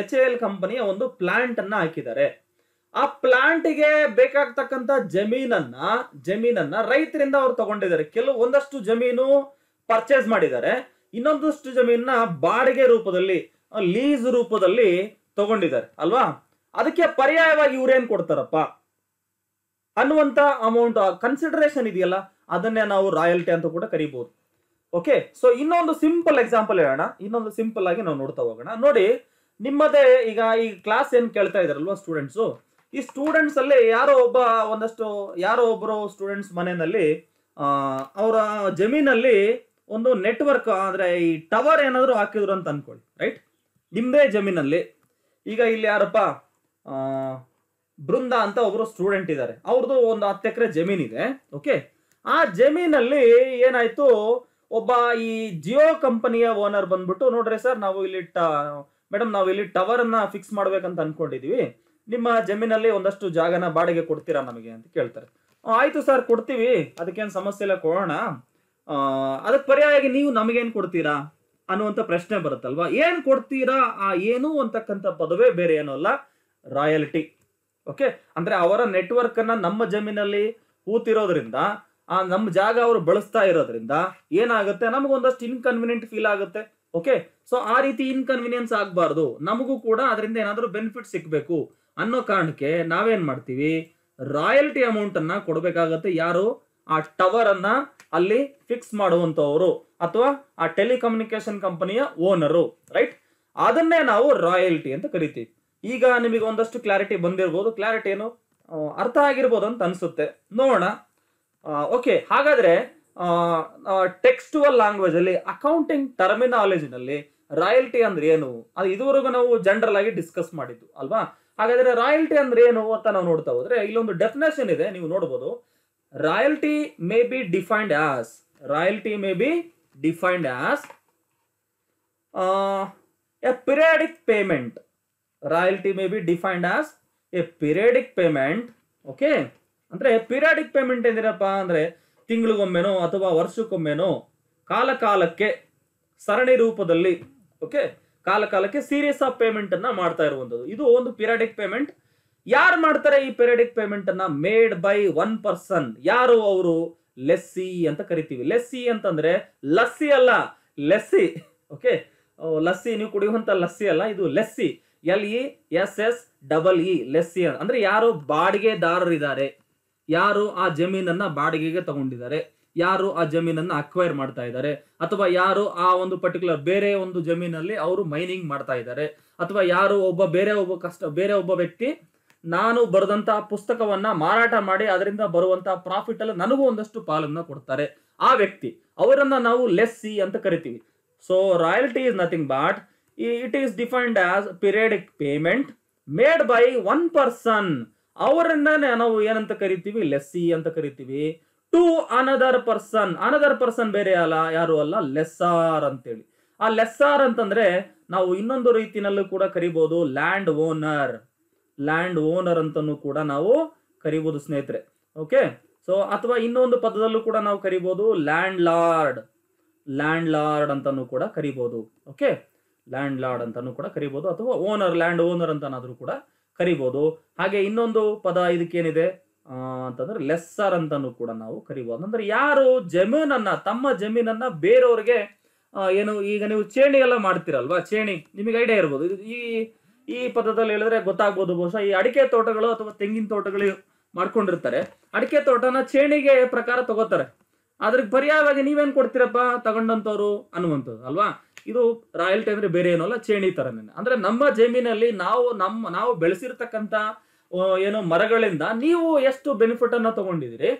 ಎಚ್ ಎ ಎಲ್ ಕಂಪನಿಯ ಒಂದು ಪ್ಲಾಂಟ್ ಅನ್ನ ಹಾಕಿದ್ದಾರೆ ಆ ಪ್ಲಾಂಟ್ಗೆ ಬೇಕಾಗ್ತಕ್ಕಂತ ಜಮೀನನ್ನ ಜಮೀನನ್ನ ರೈತರಿಂದ ಅವ್ರು ತಗೊಂಡಿದ್ದಾರೆ ಕೆಲವು ಒಂದಷ್ಟು ಜಮೀನು ಪರ್ಚೇಸ್ ಮಾಡಿದ್ದಾರೆ ಇನ್ನೊಂದಷ್ಟು ಜಮೀನ ಬಾಡಿಗೆ ರೂಪದಲ್ಲಿ ಲೀಸ್ ರೂಪದಲ್ಲಿ ತಗೊಂಡಿದ್ದಾರೆ ಅಲ್ವಾ ಅದಕ್ಕೆ ಪರ್ಯಾಯವಾಗಿ ಇವ್ರೇನ್ ಕೊಡ್ತಾರಪ್ಪ ಅನ್ನುವಂತ ಅಮೌಂಟ್ ಕನ್ಸಿಡರೇಷನ್ ಇದೆಯಲ್ಲ ಅದನ್ನೇ ನಾವು ರಾಯಲ್ಟಿ ಅಂತ ಕೂಡ ಕರಿಬಹುದು ಓಕೆ ಸೊ ಇನ್ನೊಂದು ಸಿಂಪಲ್ ಎಕ್ಸಾಂಪಲ್ ಹೇಳೋಣ ಇನ್ನೊಂದು ಸಿಂಪಲ್ ಆಗಿ ನಾವು ನೋಡ್ತಾ ಹೋಗೋಣ ನೋಡಿ ನಿಮ್ಮದೇ ಈಗ ಈ ಕ್ಲಾಸ್ ಏನು ಕೇಳ್ತಾ ಇದ್ರಲ್ವಾ ಸ್ಟೂಡೆಂಟ್ಸು ಈ ಸ್ಟೂಡೆಂಟ್ಸ್ ಅಲ್ಲಿ ಯಾರೋ ಒಬ್ಬ ಒಂದಷ್ಟು ಯಾರೋ ಒಬ್ಬರು ಸ್ಟೂಡೆಂಟ್ಸ್ ಮನೆಯಲ್ಲಿ ಅವರ ಜಮೀನಲ್ಲಿ ಒಂದು ನೆಟ್ವರ್ಕ್ ಅಂದ್ರೆ ಈ ಟವರ್ ಏನಾದರೂ ಹಾಕಿದ್ರು ಅಂತ ಅನ್ಕೊಳ್ಳಿ ರೈಟ್ ನಿಮ್ಮದೇ ಜಮೀನಲ್ಲಿ ಈಗ ಇಲ್ಲಿ ಯಾರಪ್ಪ ಬೃಂದ ಅಂತ ಒಬ್ರು ಸ್ಟೂಡೆಂಟ್ ಇದ್ದಾರೆ ಅವ್ರದ್ದು ಒಂದು ಹತ್ತು ಎಕರೆ ಇದೆ ಓಕೆ ಆ ಜಮೀನಲ್ಲಿ ಏನಾಯ್ತು ಒಬ್ಬ ಈ ಜಿಯೋ ಕಂಪನಿಯ ಓನರ್ ಬಂದ್ಬಿಟ್ಟು ನೋಡ್ರಿ ಸರ್ ನಾವು ಇಲ್ಲಿ ಮೇಡಮ್ ನಾವು ಇಲ್ಲಿ ಟವರ್ ಅನ್ನ ಫಿಕ್ಸ್ ಮಾಡ್ಬೇಕಂತ ಅನ್ಕೊಂಡಿದೀವಿ ನಿಮ್ಮ ಜಮೀನಲ್ಲಿ ಒಂದಷ್ಟು ಜಾಗನ ಬಾಡಿಗೆ ಕೊಡ್ತೀರಾ ನಮಗೆ ಅಂತ ಕೇಳ್ತಾರೆ ಆಯ್ತು ಸರ್ ಕೊಡ್ತೀವಿ ಅದಕ್ಕೇನು ಸಮಸ್ಯೆ ಇಲ್ಲ ಕೊಡೋಣ ಅದಕ್ಕೆ ಪರ್ಯಾಯವಾಗಿ ನೀವು ನಮಗೇನು ಕೊಡ್ತೀರಾ ಅನ್ನುವಂಥ ಪ್ರಶ್ನೆ ಬರುತ್ತಲ್ವಾ ಏನು ಕೊಡ್ತೀರಾ ಆ ಏನು ಅಂತಕ್ಕಂಥ ಪದವೇ ಬೇರೆ ಏನೂ ಅಲ್ಲ ರಾಯಲ್ಟಿ ಓಕೆ ಅಂದ್ರೆ ಅವರ ನೆಟ್ವರ್ಕ್ ಅನ್ನ ನಮ್ಮ ಜಮೀನಲ್ಲಿ ಕೂತಿರೋದ್ರಿಂದ ಆ ನಮ್ಮ ಜಾಗ ಅವರು ಬಳಸ್ತಾ ಇರೋದ್ರಿಂದ ಏನಾಗುತ್ತೆ ನಮಗೊಂದಷ್ಟು ಇನ್ಕನ್ವಿನಿಯಂಟ್ ಫೀಲ್ ಆಗುತ್ತೆ ಓಕೆ ಸೊ ಆ ರೀತಿ ಇನ್ಕನ್ವಿನಿಯನ್ಸ್ ಆಗಬಾರ್ದು ನಮಗೂ ಕೂಡ ಅದರಿಂದ ಏನಾದರೂ ಬೆನಿಫಿಟ್ ಸಿಗಬೇಕು ಅನ್ನೋ ಕಾರಣಕ್ಕೆ ನಾವೇನ್ ಮಾಡ್ತೀವಿ ರಾಯಲ್ಟಿ ಅಮೌಂಟ್ ಅನ್ನ ಕೊಡಬೇಕಾಗತ್ತೆ ಯಾರು ಆ ಟವರ್ ಅನ್ನ ಅಲ್ಲಿ ಫಿಕ್ಸ್ ಮಾಡುವಂತವರು ಅಥವಾ ಆ ಟೆಲಿಕಮ್ಯುನಿಕೇಶನ್ ಕಂಪನಿಯ ಓನರು ರೈಟ್ ಅದನ್ನೇ ನಾವು ರಾಯಲ್ಟಿ ಅಂತ ಕರಿತೀವಿ ಈಗ ನಿಮಗೆ ಒಂದಷ್ಟು ಕ್ಲಾರಿಟಿ ಬಂದಿರ್ಬೋದು ಕ್ಲಾರಿಟಿ ಏನು ಅರ್ಥ ಆಗಿರ್ಬೋದು ಅಂತ ಅನಿಸುತ್ತೆ ನೋಡೋಣ ಓಕೆ ಹಾಗಾದ್ರೆ ಟೆಕ್ಸ್ಟುವಲ್ ಲ್ಯಾಂಗ್ವೇಜ್ ಅಲ್ಲಿ ಅಕೌಂಟಿಂಗ್ ಟರ್ಮಿನಾಲಜಿನಲ್ಲಿ ರಾಯಲ್ಟಿ ಅಂದ್ರೆ ಏನು ಅದು ಇದುವರೆಗೂ ನಾವು ಜನರಲ್ ಆಗಿ ಡಿಸ್ಕಸ್ ಮಾಡಿದ್ದು ಅಲ್ವಾ ಹಾಗಾದ್ರೆ ರಾಯಲ್ಟಿ ಅಂದ್ರೆ ಏನು ಅಂತ ನಾವು ನೋಡ್ತಾ ಹೋದ್ರೆ ಇಲ್ಲೊಂದು ಡೆಫಿನೇಷನ್ ಇದೆ ನೀವು ನೋಡಬಹುದು royalty may be defined as royalty may be defined as a periodic payment royalty may be defined as a periodic payment okay ಅಂದರೆ ಪಿರಿಯಾಡಿಕ್ ಪೇಮೆಂಟ್ ಎಂದಿರಪ್ಪ ಅಂದರೆ ತಿಂಗಳಿಗೊಮ್ಮೆನೋ ಅಥವಾ ವರ್ಷಕ್ಕೊಮ್ಮೆನೋ ಕಾಲಕಾಲಕ್ಕೆ ಸರಣಿ ರೂಪದಲ್ಲಿ ಓಕೆ ಕಾಲಕಾಲಕ್ಕೆ ಸೀರಿಯಸ್ ಆಫ್ ಪೇಮೆಂಟನ್ನು ಮಾಡ್ತಾ ಇರುವಂಥದ್ದು ಇದು ಒಂದು ಪಿರಿಯಾಡಿಕ್ ಪೇಮೆಂಟ್ ಯಾರು ಮಾಡ್ತಾರೆ ಈ ಪಿರಿಯಾಡಿಕ್ ಪೇಮೆಂಟನ್ನು ಮೇಡ್ ಬೈ ಒನ್ ಪರ್ಸನ್ ಯಾರು ಅವರು ಲೆಸ್ಸಿ ಅಂತ ಕರಿತೀವಿ ಲೆಸ್ಸಿ ಅಂತಂದರೆ ಲಸ್ಸಿ ಅಲ್ಲ ಲೆಸ್ಸಿ ಓಕೆ ಲಸ್ಸಿ ನೀವು ಕುಡಿಯುವಂಥ ಲಸ್ಸಿ ಅಲ್ಲ ಇದು lessee L E S S double E ಲೆಸ್ಸಿಯನ್ ಅಂದ್ರೆ ಯಾರು ಬಾಡಿಗೆದಾರರಿದ್ದಾರೆ ಯಾರು ಆ ಜಮೀನನ್ನ ಬಾಡಿಗೆಗೆ ತಗೊಂಡಿದ್ದಾರೆ ಯಾರು ಆ ಜಮೀನನ್ನು ಅಕ್ವೈರ್ ಮಾಡ್ತಾ ಇದ್ದಾರೆ ಅಥವಾ ಯಾರು ಆ ಒಂದು ಪರ್ಟಿಕ್ಯುಲರ್ ಬೇರೆ ಒಂದು ಜಮೀನಲ್ಲಿ ಅವರು ಮೈನಿಂಗ್ ಮಾಡ್ತಾ ಇದ್ದಾರೆ ಅಥವಾ ಯಾರು ಒಬ್ಬ ಬೇರೆ ಒಬ್ಬ ಕಷ್ಟ ಬೇರೆ ಒಬ್ಬ ವ್ಯಕ್ತಿ ನಾನು ಬರೆದಂತಹ ಪುಸ್ತಕವನ್ನ ಮಾರಾಟ ಮಾಡಿ ಅದರಿಂದ ಬರುವಂತಹ ಪ್ರಾಫಿಟ್ ಅಲ್ಲಿ ನನಗೂ ಒಂದಷ್ಟು ಪಾಲನ್ನ ಕೊಡ್ತಾರೆ ಆ ವ್ಯಕ್ತಿ ಅವರನ್ನ ನಾವು ಲೆಸ್ ಸಿ ಅಂತ ಕರಿತೀವಿ so royalty is nothing but it is defined as periodic payment made by one person ಅವರನ್ನ ನಾವು ಏನಂತ ಕರಿತೀವಿ ಲೆಸ್ಸಿ ಅಂತ ಕರಿತೀವಿ to another person another person ಬೇರೆ ಅಲ್ಲ ಯಾರು ಅಲ್ಲ ಲೆಸ್ಸಾರ್ ಅಂತೇಳಿ ಆ ಲೆಸ್ಸಾರ್ ಅಂತಂದ್ರೆ ನಾವು ಇನ್ನೊಂದು ರೀತಿಯಲ್ಲೂ ಕೂಡ ಕರಿಬಹುದು ಲ್ಯಾಂಡ್ ಓನರ್ ಲ್ಯಾಂಡ್ ಓನರ್ ಅಂತಲೂ ಕೂಡ ನಾವು ಕರಿಬಹುದು ಸ್ನೇಹಿತರೆ ಓಕೆ ಸೊ ಅಥವಾ ಇನ್ನೊಂದು ಪದದಲ್ಲೂ ಕೂಡ ನಾವು ಕರಿಬಹುದು ಲ್ಯಾಂಡ್ ಲಾರ್ಡ್ ಲ್ಯಾಂಡ್ ಲಾರ್ಡ್ ಅಂತಲೂ ಕೂಡ ಕರಿಬಹುದು ಓಕೆ ಲ್ಯಾಂಡ್ ಲಾರ್ಡ್ ಅಂತಾನು ಕೂಡ ಕರಿಬೋದು ಅಥವಾ ಓನರ್ ಲ್ಯಾಂಡ್ ಓನರ್ ಅಂತನಾದರೂ ಕೂಡ ಕರಿಬೋದು ಹಾಗೆ ಇನ್ನೊಂದು ಪದ ಇದಕ್ಕೇನಿದೆ ಅಂತಂದ್ರೆ ಲೆಸ್ಸರ್ ಅಂತಾನು ಕೂಡ ನಾವು ಕರಿಬೋದು ಅಂದ್ರೆ ಯಾರು ಜಮೀನನ್ನ ತಮ್ಮ ಜಮೀನನ್ನ ಬೇರೆಯವ್ರಿಗೆ ಏನು ಈಗ ನೀವು ಚೇಣಿ ಎಲ್ಲ ಮಾಡ್ತೀರಲ್ವಾ ಚೇಣಿ ನಿಮಗೆ ಐಡಿಯಾ ಇರ್ಬೋದು ಈ ಈ ಪದದಲ್ಲಿ ಹೇಳಿದ್ರೆ ಗೊತ್ತಾಗ್ಬೋದು ಬಹುಶಃ ಈ ಅಡಿಕೆ ತೋಟಗಳು ಅಥವಾ ತೆಂಗಿನ ತೋಟಗಳು ಮಾಡ್ಕೊಂಡಿರ್ತಾರೆ ಅಡಿಕೆ ತೋಟನ ಚೇಣಿಗೆ ಪ್ರಕಾರ ತಗೋತಾರೆ ಅದ್ರಿಗೆ ಪರ್ಯಾಯವಾಗಿ ನೀವೇನ್ ಕೊಡ್ತೀರಪ್ಪ ತಗೊಂಡಂತವ್ರು ಅನ್ನುವಂಥದ್ದು ಅಲ್ವಾ ಇದು ರಾಯಲ್ಟಿ ಅಂದ್ರೆ ಬೇರೆ ಏನೋ ಅಲ್ಲ ಚೇಣಿ ತರನೇ ಅಂದ್ರೆ ನಮ್ಮ ಜಮೀನಲ್ಲಿ ನಾವು ನಮ್ಮ ನಾವು ಬೆಳೆಸಿರ್ತಕ್ಕಂಥ ಏನು ಮರಗಳಿಂದ ನೀವು ಎಷ್ಟು ಬೆನಿಫಿಟ್ ಅನ್ನ ತಗೊಂಡಿದಿರಿ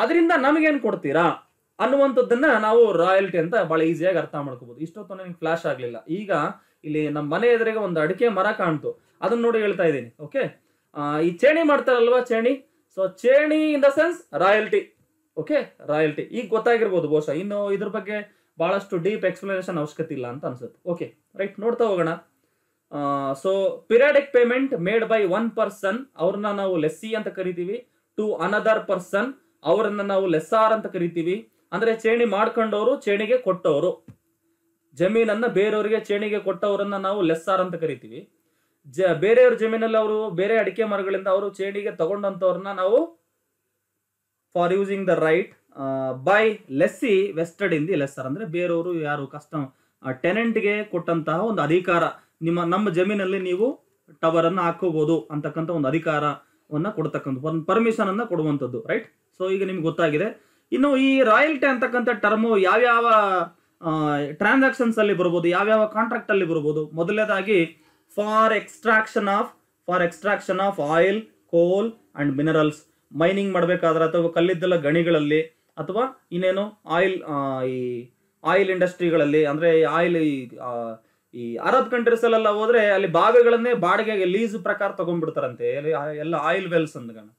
ಅದರಿಂದ ನಮಗೇನು ಕೊಡ್ತೀರಾ ಅನ್ನುವಂಥದ್ದನ್ನ ನಾವು ರಾಯಲ್ಟಿ ಅಂತ ಬಹಳ ಈಸಿಯಾಗಿ ಅರ್ಥ ಮಾಡ್ಕೋಬಹುದು ಇಷ್ಟೊತ್ತು ನನಗೆ ಫ್ಲಾಶ್ ಆಗಲಿಲ್ಲ ಈಗ ಇಲ್ಲಿ ನಮ್ಮ ಮನೆ ಎದುರಿಗೆ ಒಂದು ಅಡಿಕೆ ಮರ ಕಾಣ್ತು ಅದನ್ನ ನೋಡಿ ಹೇಳ್ತಾ ಇದ್ದೀನಿ ಓಕೆ ಈ ಚೇಣಿ ಮಾಡ್ತಾರಲ್ವಾ ಚೇಣಿ ಸೊ ಚೇಣಿ in the sense royalty okay royalty ಈಗ ಗೊತ್ತಾಗಿರ್ಬೋದು ಬಹುಶಃ ಇನ್ನು ಇದ್ರ ಬಗ್ಗೆ ಭಾಳಷ್ಟು ಡೀಪ್ ಎಕ್ಸ್ಪ್ಲನೇಷನ್ ಅವಶ್ಯಕತೆ ಇಲ್ಲ ಅಂತ ಅನ್ಸುತ್ತೆ ಓಕೆ ರೈಟ್ ನೋಡ್ತಾ ಹೋಗೋಣ so periodic payment made by one person ಅವ್ರನ್ನ ನಾವು ಲೆಸ್ಸಿ ಅಂತ ಕರಿತೀವಿ ಟು ಅನದರ್ ಪರ್ಸನ್ ಅವರನ್ನ ನಾವು ಲೆಸ್ಸಾರ್ ಅಂತ ಕರಿತೀವಿ ಅಂದ್ರೆ ಚೇಣಿ ಮಾಡ್ಕೊಂಡವರು ಚೇಣಿಗೆ ಕೊಟ್ಟವರು ಜಮೀನನ್ನ ಬೇರೆಯವರಿಗೆ ಚೇಣಿಗೆ ಕೊಟ್ಟವರನ್ನ ನಾವು ಲೆಸ್ಸಾರ್ ಅಂತ ಕರಿತೀವಿ ಜ ಬೇರೆಯವ್ರ ಜಮೀನಲ್ಲಿ ಅವರು ಬೇರೆ ಅಡಿಕೆ ಮರಗಳಿಂದ ಅವರು ಚೇಣಿಗೆ ತಗೊಂಡಂತವ್ರನ್ನ ನಾವು for using the right by lessee vested in the lessor ಅಂದರೆ ಬೇರೆಯವರು ಯಾರು ಕಸ್ಟಮ್ ಟೆನೆಂಟ್ಗೆ ಕೊಟ್ಟಂತಹ ಒಂದು ಅಧಿಕಾರ ನಿಮ್ಮ ನಮ್ಮ ಜಮೀನಲ್ಲಿ ನೀವು ಟವರನ್ನು ಹಾಕೋಬಹುದು ಅಂತಕ್ಕಂಥ ಒಂದು ಅಧಿಕಾರವನ್ನು ಕೊಡ್ತಕ್ಕಂಥ ಒಂದು ಪರ್ಮಿಷನನ್ನು ಕೊಡುವಂಥದ್ದು ರೈಟ್ ಸೊ ಈಗ ನಿಮ್ಗೆ ಗೊತ್ತಾಗಿದೆ ಇನ್ನು ಈ ರಾಯಲ್ಟಿ ಅಂತಕ್ಕಂಥ ಟರ್ಮು ಯಾವ್ಯಾವ ಟ್ರಾನ್ಸಾಕ್ಷನ್ಸಲ್ಲಿ ಬರ್ಬೋದು ಯಾವ್ಯಾವ ಕಾಂಟ್ರಾಕ್ಟಲ್ಲಿ ಬರ್ಬೋದು ಮೊದಲನೇದಾಗಿ for extraction of for extraction of oil coal and minerals mining ಮಾಡಬೇಕಾದ್ರೆ ಅಥವಾ ಕಲ್ಲಿದ್ದಲ ಗಣಿಗಳಲ್ಲಿ ಅಥವಾ ಇನ್ನೇನು ಆಯಿಲ್ ಈ ಆಯಿಲ್ ಇಂಡಸ್ಟ್ರಿಗಳಲ್ಲಿ ಅಂದರೆ ಆಯಿಲ್ ಈ ಅರಬ್ ಕಂಟ್ರೀಸಲ್ಲೆಲ್ಲ ಹೋದ್ರೆ ಅಲ್ಲಿ ಭಾಗಗಳನ್ನೇ ಬಾಡಿಗೆಗೆ ಲೀಸ್ ಪ್ರಕಾರ ತಗೊಂಡ್ಬಿಡ್ತಾರಂತೆ ಎಲ್ಲ ಆಯಿಲ್ ವೆಲ್ಸ್ ಅಂದ್ಕೊಂಡು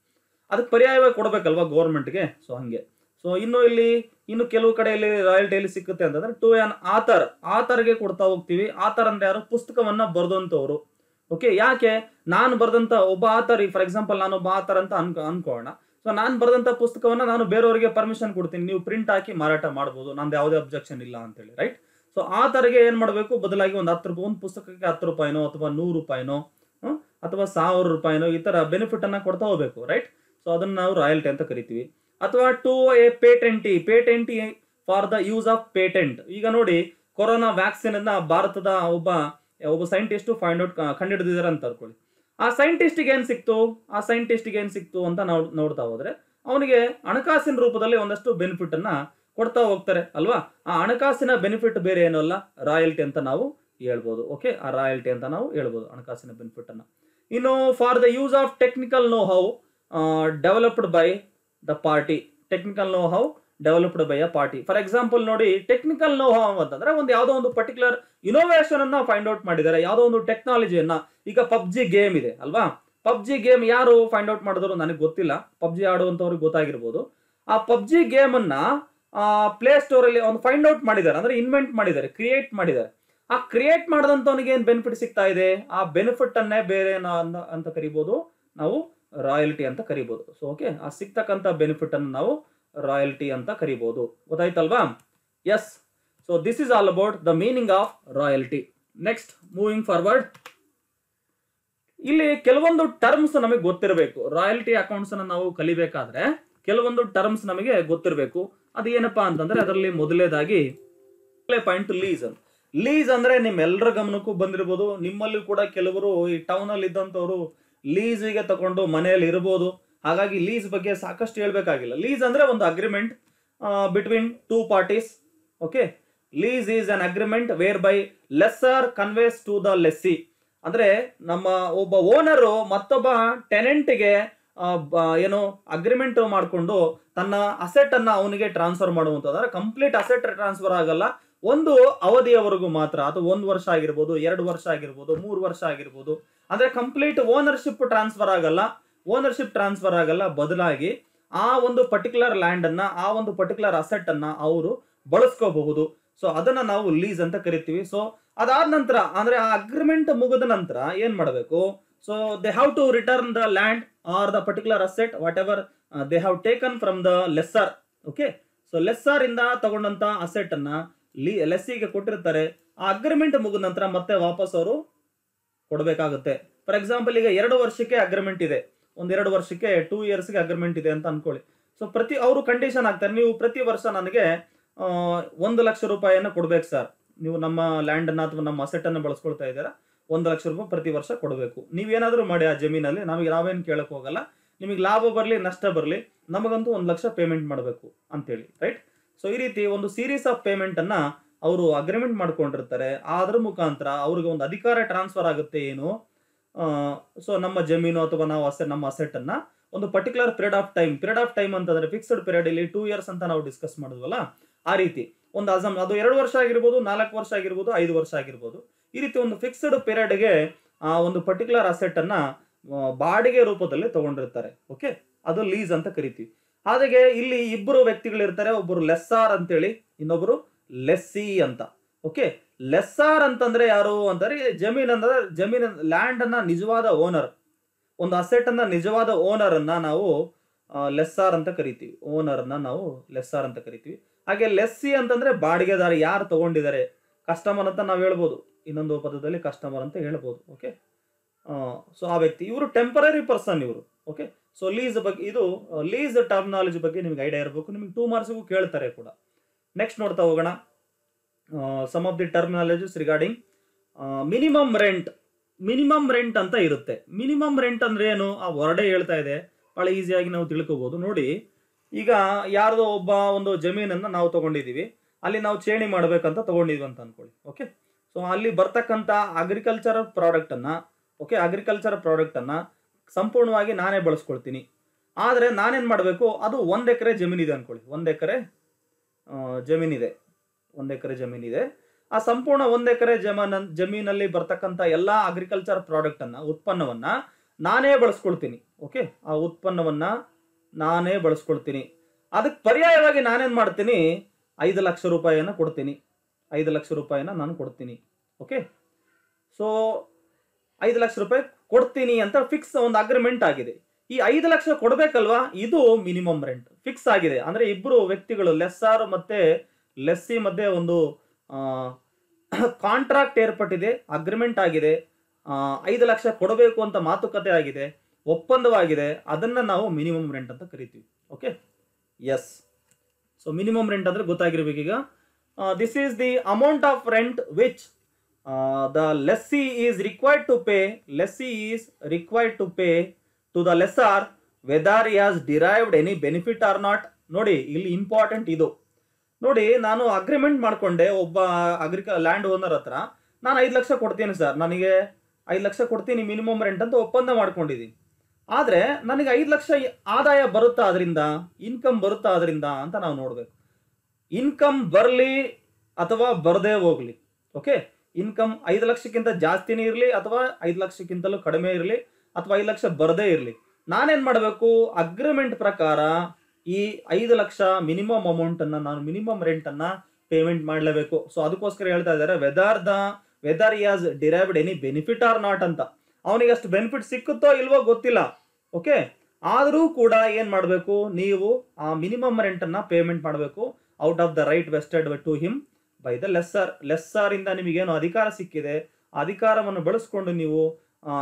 ಅದಕ್ಕೆ ಪರ್ಯಾಯವಾಗಿ ಕೊಡಬೇಕಲ್ವಾ ಗೌರ್ಮೆಂಟ್ಗೆ ಸೊ ಹಾಗೆ ಸೊ ಇನ್ನು ಇಲ್ಲಿ ಇನ್ನು ಕೆಲವು ಕಡೆಯಲ್ಲಿ ರಾಯಲ್ಟಿ ಎಲ್ಲಿ ಸಿಕ್ಕುತ್ತೆ ಅಂತಂದ್ರೆ ಟು ಆನ್ ಆಥರ್ ಆಥರ್ಗೆ ಕೊಡ್ತಾ ಹೋಗ್ತೀವಿ ಆಥರ್ ಅಂದ್ರೆ ಯಾರು ಪುಸ್ತಕವನ್ನ ಬರ್ದಂತವ್ರು ಓಕೆ ಯಾಕೆ ನಾನು ಬರೆದಂತ ಒಬ್ಬ ಆಥರ್ ಫಾರ್ ಎಕ್ಸಾಂಪಲ್ ನಾನು ಒಬ್ಬ ಆಥರ್ ಅಂತ ಅನ್ಕ ಅನ್ಕೋಣ ಸೊ ನಾನು ಬರೆದಂತ ಪುಸ್ತಕವನ್ನ ನಾನು ಬೇರೆಯವರಿಗೆ ಪರ್ಮಿಷನ್ ಕೊಡ್ತೀನಿ ನೀವು ಪ್ರಿಂಟ್ ಹಾಕಿ ಮಾರಾಟ ಮಾಡ್ಬೋದು ನಂದು ಯಾವುದೇ ಅಬ್ಜೆಕ್ಷನ್ ಇಲ್ಲ ಅಂತೇಳಿ ರೈಟ್ ಸೊ ಆ ಥರಗೆ ಏನು ಮಾಡಬೇಕು ಬದಲಾಗಿ ಒಂದು ಹತ್ತು ರೂಪಾಯಿ ಒಂದು ಪುಸ್ತಕಕ್ಕೆ ಹತ್ತು ರೂಪಾಯಿನೋ ಅಥವಾ ನೂರು ರೂಪಾಯಿನೋ ಅಥವಾ ಸಾವಿರ ರೂಪಾಯಿನೋ ಈ ಥರ ಬೆನಿಫಿಟನ್ನು ಕೊಡ್ತಾ ಹೋಗಬೇಕು ರೈಟ್ ಸೊ ಅದನ್ನು ನಾವು ರಾಯಲ್ಟಿ ಅಂತ ಕರಿತೀವಿ ಅಥವಾ to a patentee patentee for the use of patent ಈಗ ನೋಡಿ ಕೊರೋನಾ ವ್ಯಾಕ್ಸಿನ್ ಭಾರತದ ಒಬ್ಬ ಒಬ್ಬ ಸೈಂಟಿಸ್ಟು ಫೈಂಡ್ ಔಟ್ ಕಂಡು ಅಂತ ಅನ್ಕೊಳ್ಳಿ ಆ ಸೈಂಟಿಸ್ಟಿಗೆ ಏನು ಸಿಕ್ತು ಆ ಸೈಂಟಿಸ್ಟಿಗೆ ಏನು ಸಿಕ್ತು ಅಂತ ನಾವು ನೋಡ್ತಾ ಹೋದ್ರೆ ಅವನಿಗೆ ಹಣಕಾಸಿನ ರೂಪದಲ್ಲಿ ಒಂದಷ್ಟು ಬೆನಿಫಿಟ್ ಅನ್ನ ಕೊಡ್ತಾ ಹೋಗ್ತಾರೆ ಅಲ್ವಾ ಆ ಹಣಕಾಸಿನ ಬೆನಿಫಿಟ್ ಬೇರೆ ಏನೂ ಅಲ್ಲ ರಾಯಲ್ಟಿ ಅಂತ ನಾವು ಹೇಳ್ಬೋದು ಓಕೆ ಆ ರಾಯಲ್ಟಿ ಅಂತ ನಾವು ಹೇಳ್ಬೋದು ಹಣಕಾಸಿನ ಬೆನಿಫಿಟ್ ಅನ್ನ ಇನ್ನು for the use of technical know how developed by the party technical know how developed by a party for example ನೋಡಿ ಟೆಕ್ನಿಕಲ್ ನೋ ಹೌ ಅಂತಂದ್ರೆ ಒಂದು ಯಾವುದೋ ಒಂದು ಪರ್ಟಿಕ್ಯುಲರ್ ಇನೋವೇಷನ್ ಅನ್ನ ಫೈಂಡ್ ಔಟ್ ಮಾಡಿದ್ದಾರೆ ಯಾವುದೋ ಒಂದು ಟೆಕ್ನಾಲಜಿಯನ್ನ ಈಗ ಪಬ್ಜಿ ಗೇಮ್ ಇದೆ ಅಲ್ವಾ ಪಬ್ಜಿ ಗೇಮ್ ಯಾರು ಫೈಂಡ್ ಔಟ್ ಮಾಡಿದ್ರು ನನಗೆ ಗೊತ್ತಿಲ್ಲ ಪಬ್ಜಿ ಆಡುವಂಥವ್ರಿಗೆ ಗೊತ್ತಾಗಿರ್ಬೋದು ಆ ಪಬ್ಜಿ ಗೇಮ್ ಅನ್ನ ಪ್ಲೇ ಸ್ಟೋರ್ ಅಲ್ಲಿ ಅವ್ನು ಫೈಂಡ್ ಔಟ್ ಮಾಡಿದ್ದಾರೆ ಅಂದ್ರೆ ಇನ್ವೆಂಟ್ ಮಾಡಿದ್ದಾರೆ ಕ್ರಿಯೇಟ್ ಮಾಡಿದ್ದಾರೆ ಆ ಕ್ರಿಯೇಟ್ ಮಾಡಿದಂತವನಿಗೆ ಏನು ಬೆನಿಫಿಟ್ ಸಿಗ್ತಾ ಇದೆ ಆ ಬೆನಿಫಿಟ್ ಅನ್ನೇ ಬೇರೆ ಅಂತ ಕರಿಬಹುದು ನಾವು ರಾಯಲ್ಟಿ ಅಂತ ಕರಿಬಹುದು ಸೊ ಓಕೆ ಆ ಸಿಗ್ತಕ್ಕಂಥ ಬೆನಿಫಿಟ್ ಅನ್ನು ನಾವು ರಾಯಲ್ಟಿ ಅಂತ ಕರಿಬಹುದು ಗೊತ್ತಾಯ್ತಲ್ವಾ yes so this is all about the meaning of royalty next moving forward ಇಲ್ಲಿ ಕೆಲವೊಂದು ಟರ್ಮ್ಸ್ ನಮಗೆ ಗೊತ್ತಿರಬೇಕು ರಾಯಲ್ಟಿ ಅಕೌಂಟ್ಸ್ ನಾವು ಕಲಿಬೇಕಾದ್ರೆ ಕೆಲವೊಂದು ಟರ್ಮ್ಸ್ ನಮಗೆ ಗೊತ್ತಿರಬೇಕು ಅದು ಏನಪ್ಪ ಅಂತಂದ್ರೆ ಅದರಲ್ಲಿ ಮೊದಲೇದಾಗಿ ಪಾಯಿಂಟ್ ಲೀಸ್ ಲೀಸ್ ಅಂದ್ರೆ ನಿಮ್ಮೆಲ್ಲರ ಗಮನಕ್ಕೂ ಬಂದಿರಬಹುದು ನಿಮ್ಮಲ್ಲಿ ಕೂಡ ಕೆಲವರು ಈ ಟೌನ್ ಅಲ್ಲಿ ಇದ್ದಂಥವ್ರು ಲೀಸಿಗೆ ತಗೊಂಡು ಮನೆಯಲ್ಲಿ ಇರಬಹುದು ಹಾಗಾಗಿ ಲೀಸ್ ಬಗ್ಗೆ ಸಾಕಷ್ಟು ಹೇಳ್ಬೇಕಾಗಿಲ್ಲ ಲೀಸ್ ಅಂದ್ರೆ ಒಂದು agreement between two parties okay lease is an agreement where by lessor conveys to the lessee ಅಂದ್ರೆ ನಮ್ಮ ಒಬ್ಬ ಓನರು ಮತ್ತೊಬ್ಬ ಟೆನೆಂಟ್ಗೆ ಏನು ಅಗ್ರಿಮೆಂಟ್ ಮಾಡಿಕೊಂಡು ತನ್ನ ಅಸೆಟ್ ಅನ್ನ ಅವನಿಗೆ ಟ್ರಾನ್ಸ್ಫರ್ ಮಾಡುವಂಥದ್ದು ಕಂಪ್ಲೀಟ್ ಅಸೆಟ್ ಟ್ರಾನ್ಸ್ಫರ್ ಆಗಲ್ಲ ಒಂದು ಅವಧಿಯವರೆಗೂ ಮಾತ್ರ ಅಥವಾ ಒಂದು ವರ್ಷ ಆಗಿರ್ಬೋದು ಎರಡು ವರ್ಷ ಆಗಿರ್ಬೋದು ಮೂರು ವರ್ಷ ಆಗಿರ್ಬೋದು ಅಂದ್ರೆ ಕಂಪ್ಲೀಟ್ ಓನರ್ಶಿಪ್ ಟ್ರಾನ್ಸ್ಫರ್ ಆಗಲ್ಲ ಓನರ್ಶಿಪ್ ಟ್ರಾನ್ಸ್ಫರ್ ಆಗಲ್ಲ ಬದಲಾಗಿ ಆ ಒಂದು ಪರ್ಟಿಕ್ಯುಲರ್ ಲ್ಯಾಂಡ್ ಅನ್ನ ಆ ಒಂದು ಪರ್ಟಿಕ್ಯುಲರ್ ಅಸೆಟ್ ಅನ್ನ ಅವರು ಬಳಸ್ಕೋಬಹುದು ಸೊ ಅದನ್ನ ನಾವು ಲೀಸ್ ಅಂತ ಕರಿತೀವಿ ಸೊ ಅದಾದ ನಂತರ ಅಂದ್ರೆ ಆ ಅಗ್ರಿಮೆಂಟ್ ಮುಗಿದ ನಂತರ ಏನ್ ಮಾಡಬೇಕು so they have to return the land or the particular asset whatever they have taken from the lessor okay so lessor ಇಂದ ತಗೊಂಡಂತ ಅಸೆಟ್ ಅನ್ನ ಲೀ ಲೆಸ್ಸಿಗೆ ಕೊಟ್ಟಿರ್ತಾರೆ ಆ ಅಗ್ರಿಮೆಂಟ್ ಮುಗಿದ ನಂತರ ಮತ್ತೆ ವಾಪಸ್ ಅವರು ಕೊಡಬೇಕಾಗುತ್ತೆ ಫಾರ್ ಎಕ್ಸಾಂಪಲ್ ಈಗ ಎರಡು ವರ್ಷಕ್ಕೆ ಅಗ್ರಿಮೆಂಟ್ ಇದೆ ಒಂದೆರಡು ವರ್ಷಕ್ಕೆ ಟೂ ಇಯರ್ಸ್ಗೆ ಅಗ್ರಿಮೆಂಟ್ ಇದೆ ಅಂತ ಅನ್ಕೊಳ್ಳಿ ಸೊ ಪ್ರತಿ ಅವರು ಕಂಡೀಷನ್ ಹಾಕ್ತಾರೆ ನೀವು ಪ್ರತಿ ವರ್ಷ ನನಗೆ ಒಂದು ಲಕ್ಷ ರೂಪಾಯಿಯನ್ನು ಕೊಡ್ಬೇಕು ಸರ್ ನೀವು ನಮ್ಮ ಲ್ಯಾಂಡನ್ನು ಅಥವಾ ನಮ್ಮ ಅಸೆಟನ್ನು ಬಳಸ್ಕೊಳ್ತಾ ಇದ್ದೀರ ಒಂದು ಲಕ್ಷ ರೂಪಾಯಿ ಪ್ರತಿ ವರ್ಷ ಕೊಡಬೇಕು ನೀವೇನಾದರೂ ಮಾಡಿ ಆ ಜಮೀನಲ್ಲಿ ನಮಗೆ ನಾವೇನು ಕೇಳಕ್ಕೆ ಹೋಗಲ್ಲ ನಿಮಗೆ ಲಾಭ ಬರಲಿ ನಷ್ಟ ಬರಲಿ ನಮಗಂತೂ ಒಂದು ಲಕ್ಷ ಪೇಮೆಂಟ್ ಮಾಡಬೇಕು ಅಂತೇಳಿ ರೈಟ್ ಸೊ ಈ ರೀತಿ ಒಂದು ಸೀರೀಸ್ ಆಫ್ ಪೇಮೆಂಟನ್ನು ಅವರು ಅಗ್ರಿಮೆಂಟ್ ಮಾಡ್ಕೊಂಡಿರ್ತಾರೆ ಅದರ ಮುಖಾಂತರ ಅವ್ರಿಗೆ ಒಂದು ಅಧಿಕಾರ ಟ್ರಾನ್ಸ್ಫರ್ ಆಗುತ್ತೆ ಏನು ಸೊ ನಮ್ಮ ಜಮೀನು ಅಥವಾ ನಾವು ಅಸೆ ನಮ್ಮ ಅಸೆಟ್ ಅನ್ನ ಒಂದು particular period of time period of time ಅಂತಂದ್ರೆ ಫಿಕ್ಸ್ಡ್ ಪೀರಿಯಡ್ ಇಲ್ಲಿ ಟೂ ಇಯರ್ಸ್ ಅಂತ ನಾವು ಡಿಸ್ಕಸ್ ಮಾಡಿದ್ವಲ್ಲ ಆ ರೀತಿ ಒಂದು ಅಸಮ್ ಅದು ಎರಡು ವರ್ಷ ಆಗಿರ್ಬೋದು ನಾಲ್ಕು ವರ್ಷ ಆಗಿರ್ಬೋದು ಐದು ವರ್ಷ ಆಗಿರ್ಬೋದು ಈ ರೀತಿ ಒಂದು ಫಿಕ್ಸ್ಡ್ ಪೀರಿಯಡ್ಗೆ ಆ ಒಂದು ಪರ್ಟಿಕ್ಯುಲರ್ ಅಸೆಟ್ ಅನ್ನ ಬಾಡಿಗೆ ರೂಪದಲ್ಲಿ ತಗೊಂಡಿರ್ತಾರೆ ಓಕೆ ಅದು ಲೀಸ್ ಅಂತ ಕರಿತೀವಿ ಹಾಗೆ ಇಲ್ಲಿ ಇಬ್ಬರು ವ್ಯಕ್ತಿಗಳಿರ್ತಾರೆ ಒಬ್ಬರು ಲೆಸ್ಸಾರ್ ಅಂತೇಳಿ ಇನ್ನೊಬ್ಬರು ಲೆಸ್ಸಿ ಅಂತ ಓಕೆ ಲೆಸ್ಸಾರ್ ಅಂತಂದ್ರೆ ಯಾರು ಅಂತಾರೆ ಜಮೀನ್ ಅಂದ್ರೆ ಜಮೀನ್ ಲ್ಯಾಂಡ್ ಅನ್ನ ನಿಜವಾದ ಓನರ್ ಒಂದು ಅಸೆಟ್ ಅನ್ನ ನಿಜವಾದ ಓನರ್ ಅನ್ನ ನಾವು ಲೆಸ್ಸಾರ್ ಅಂತ ಕರಿತೀವಿ ಓನರ್ ಅನ್ನ ನಾವು ಲೆಸ್ಸಾರ್ ಅಂತ ಕರಿತೀವಿ ಹಾಗೆ ಲೆಸ್ಸಿ ಅಂತಂದ್ರೆ ಬಾಡಿಗೆದಾರ ಯಾರು ತಗೊಂಡಿದ್ದಾರೆ ಕಸ್ಟಮರ್ ಅಂತ ನಾವು ಹೇಳ್ಬೋದು ಇನ್ನೊಂದು ಪದದಲ್ಲಿ ಕಸ್ಟಮರ್ ಅಂತ ಹೇಳ್ಬೋದು ಓಕೆ ಸೊ ಆ ವ್ಯಕ್ತಿ ಇವರು ಟೆಂಪರರಿ ಪರ್ಸನ್ ಇವರು ಓಕೆ ಸೊ ಲೀಸ್ ಬಗ್ಗೆ ಇದು ಲೀಸ್ ಟರ್ಮಿನಾಲಜಿ ಬಗ್ಗೆ ನಿಮ್ಗೆ ಐಡಿಯಾ ಇರಬೇಕು ನಿಮ್ಗೆ ಟೂ ಮಾರ್ಸ್ಗೂ ಕೇಳ್ತಾರೆ ಕೂಡ ನೆಕ್ಸ್ಟ್ ನೋಡ್ತಾ ಹೋಗೋಣ some of the terminologies regarding minimum rent minimum rent ಅಂತ ಇರುತ್ತೆ ಮಿನಿಮಮ್ ರೆಂಟ್ ಅಂದ್ರೆ ಏನು ಆ ಹೊರಡೆ ಹೇಳ್ತಾ ಇದೆ ಭಾಳ ಈಸಿಯಾಗಿ ನಾವು ತಿಳ್ಕೋಬಹುದು ನೋಡಿ ಈಗ ಯಾರ್ದೋ ಒಬ್ಬ ಒಂದು ಜಮೀನನ್ನು ನಾವು ತಗೊಂಡಿದ್ದೀವಿ ಅಲ್ಲಿ ನಾವು ಚೇಣಿ ಮಾಡಬೇಕಂತ ತಗೊಂಡಿದ್ವಿ ಅಂತ ಅನ್ಕೊಳ್ಳಿ ಓಕೆ ಸೊ ಅಲ್ಲಿ ಬರ್ತಕ್ಕಂಥ ಅಗ್ರಿಕಲ್ಚರಲ್ ಪ್ರಾಡಕ್ಟನ್ನು ಓಕೆ ಅಗ್ರಿಕಲ್ಚರ್ ಪ್ರಾಡಕ್ಟನ್ನು ಸಂಪೂರ್ಣವಾಗಿ ನಾನೇ ಬಳಸ್ಕೊಳ್ತೀನಿ ಆದರೆ ನಾನೇನು ಮಾಡಬೇಕು ಅದು ಒಂದು ಎಕರೆ ಜಮೀನಿದೆ ಅಂದ್ಕೊಳ್ಳಿ ಒಂದು ಎಕರೆ uh, ಜಮೀನಿದೆ ಒಂದು ಎಕರೆ ಜಮೀನಿದೆ ಆ ಸಂಪೂರ್ಣ ಒಂದು ಎಕರೆ ಜಮನ ಜಮೀನಲ್ಲಿ ಬರ್ತಕ್ಕಂಥ ಎಲ್ಲ ಅಗ್ರಿಕಲ್ಚರ್ ಪ್ರಾಡಕ್ಟ್ ಅನ್ನ ಉತ್ಪನ್ನವನ್ನ ನಾನೇ ಬಳಸ್ಕೊಳ್ತೀನಿ ಓಕೆ ಆ ಉತ್ಪನ್ನವನ್ನ ನಾನೇ ಬಳಸ್ಕೊಳ್ತೀನಿ ಅದಕ್ಕೆ ಪರ್ಯಾಯವಾಗಿ ನಾನೇನು ಮಾಡ್ತೀನಿ ಐದು ಲಕ್ಷ ರೂಪಾಯಿಯನ್ನು ಕೊಡ್ತೀನಿ ಐದು ಲಕ್ಷ ರೂಪಾಯಿನ ನಾನು ಕೊಡ್ತೀನಿ ಓಕೆ ಸೊ ಐದು ಲಕ್ಷ ರೂಪಾಯಿ ಕೊಡ್ತೀನಿ ಅಂತ ಫಿಕ್ಸ್ ಒಂದು ಅಗ್ರಿಮೆಂಟ್ ಆಗಿದೆ ಈ ಐದು ಲಕ್ಷ ಕೊಡಬೇಕಲ್ವಾ ಇದು ಮಿನಿಮಮ್ ರೆಂಟ್ ಫಿಕ್ಸ್ ಆಗಿದೆ ಅಂದ್ರೆ ಇಬ್ಬರು ವ್ಯಕ್ತಿಗಳು ಲೆಸ್ಸಾರ್ ಮತ್ತೆ ಲೆಸ್ಸಿ ಮಧ್ಯೆ ಒಂದು ಕಾಂಟ್ರಾಕ್ಟ್ ಏರ್ಪಟ್ಟಿದೆ ಅಗ್ರಿಮೆಂಟ್ ಆಗಿದೆ ಐದು ಲಕ್ಷ ಕೊಡಬೇಕು ಅಂತ ಮಾತುಕತೆ ಆಗಿದೆ ಒಪ್ಪಂದವಾಗಿದೆ ಅದನ್ನು ನಾವು ಮಿನಿಮಮ್ ರೆಂಟ್ ಅಂತ ಕರಿತೀವಿ okay yes so minimum rent ಅಂದರೆ ಗೊತ್ತಾಗಿರ್ಬೇಕೀಗ this is the amount of rent which the lessee is required to pay lessee is required to pay to the lessor whether has derived any benefit or not ನೋಡಿ ಇಲ್ಲಿ important ಇದು ನೋಡಿ ನಾನು agreement ಮಾಡಿಕೊಂಡೆ ಒಬ್ಬ ಅಗ್ರಿಕ land owner ಹತ್ರ ನಾನು ಐದು ಲಕ್ಷ ಕೊಡ್ತೀನಿ ಸರ್ ನನಗೆ ಐದು ಲಕ್ಷ ಕೊಡ್ತೀನಿ ಮಿನಿಮಮ್ ರೆಂಟ್ ಅಂತ ಒಪ್ಪಂದ ಮಾಡ್ಕೊಂಡಿದ್ದೀನಿ ಆದರೆ ನನಗೆ ಐದು ಲಕ್ಷ ಆದಾಯ ಬರುತ್ತಾ ಅದರಿಂದ ಇನ್ಕಮ್ ಬರುತ್ತಾ ಅದರಿಂದ ಅಂತ ನಾವು ನೋಡಬೇಕು ಇನ್ಕಮ್ ಬರಲಿ ಅಥವಾ ಬರದೇ ಹೋಗಲಿ ಓಕೆ ಇನ್ಕಮ್ ಐದು ಲಕ್ಷಕ್ಕಿಂತ ಜಾಸ್ತಿನೇ ಇರಲಿ ಅಥವಾ ಐದು ಲಕ್ಷಕ್ಕಿಂತಲೂ ಕಡಿಮೆ ಇರಲಿ ಅಥವಾ ಐದು ಲಕ್ಷ ಬರದೇ ಇರಲಿ ನಾನೇನು ಮಾಡಬೇಕು ಅಗ್ರಿಮೆಂಟ್ ಪ್ರಕಾರ ಈ ಐದು ಲಕ್ಷ ಮಿನಿಮಮ್ ಅಮೌಂಟ್ ಅನ್ನ ನಾನು ಮಿನಿಮಮ್ ರೆಂಟ್ ಅನ್ನ ಪೇಮೆಂಟ್ ಮಾಡಲೇಬೇಕು ಸೊ ಅದಕ್ಕೋಸ್ಕರ ಹೇಳ್ತಾ ಇದ್ದಾರೆ whether the whether is derived any benefit or not ಅಂತ ಅವನಿಗೆ ಅಷ್ಟು ಬೆನಿಫಿಟ್ ಸಿಕ್ಕುತ್ತೋ ಇಲ್ವೋ ಗೊತ್ತಿಲ್ಲ ಓಕೆ ಆದರೂ ಕೂಡ ಏನು ಮಾಡಬೇಕು ನೀವು ಆ ಮಿನಿಮಮ್ ಅನ್ನ ಪೇಮೆಂಟ್ ಮಾಡಬೇಕು out of the right vested to him by the lessor lessor ಇಂದ ನಿಮಗೇನು ಅಧಿಕಾರ ಸಿಕ್ಕಿದೆ ಅಧಿಕಾರವನ್ನು ಬಳಸ್ಕೊಂಡು ನೀವು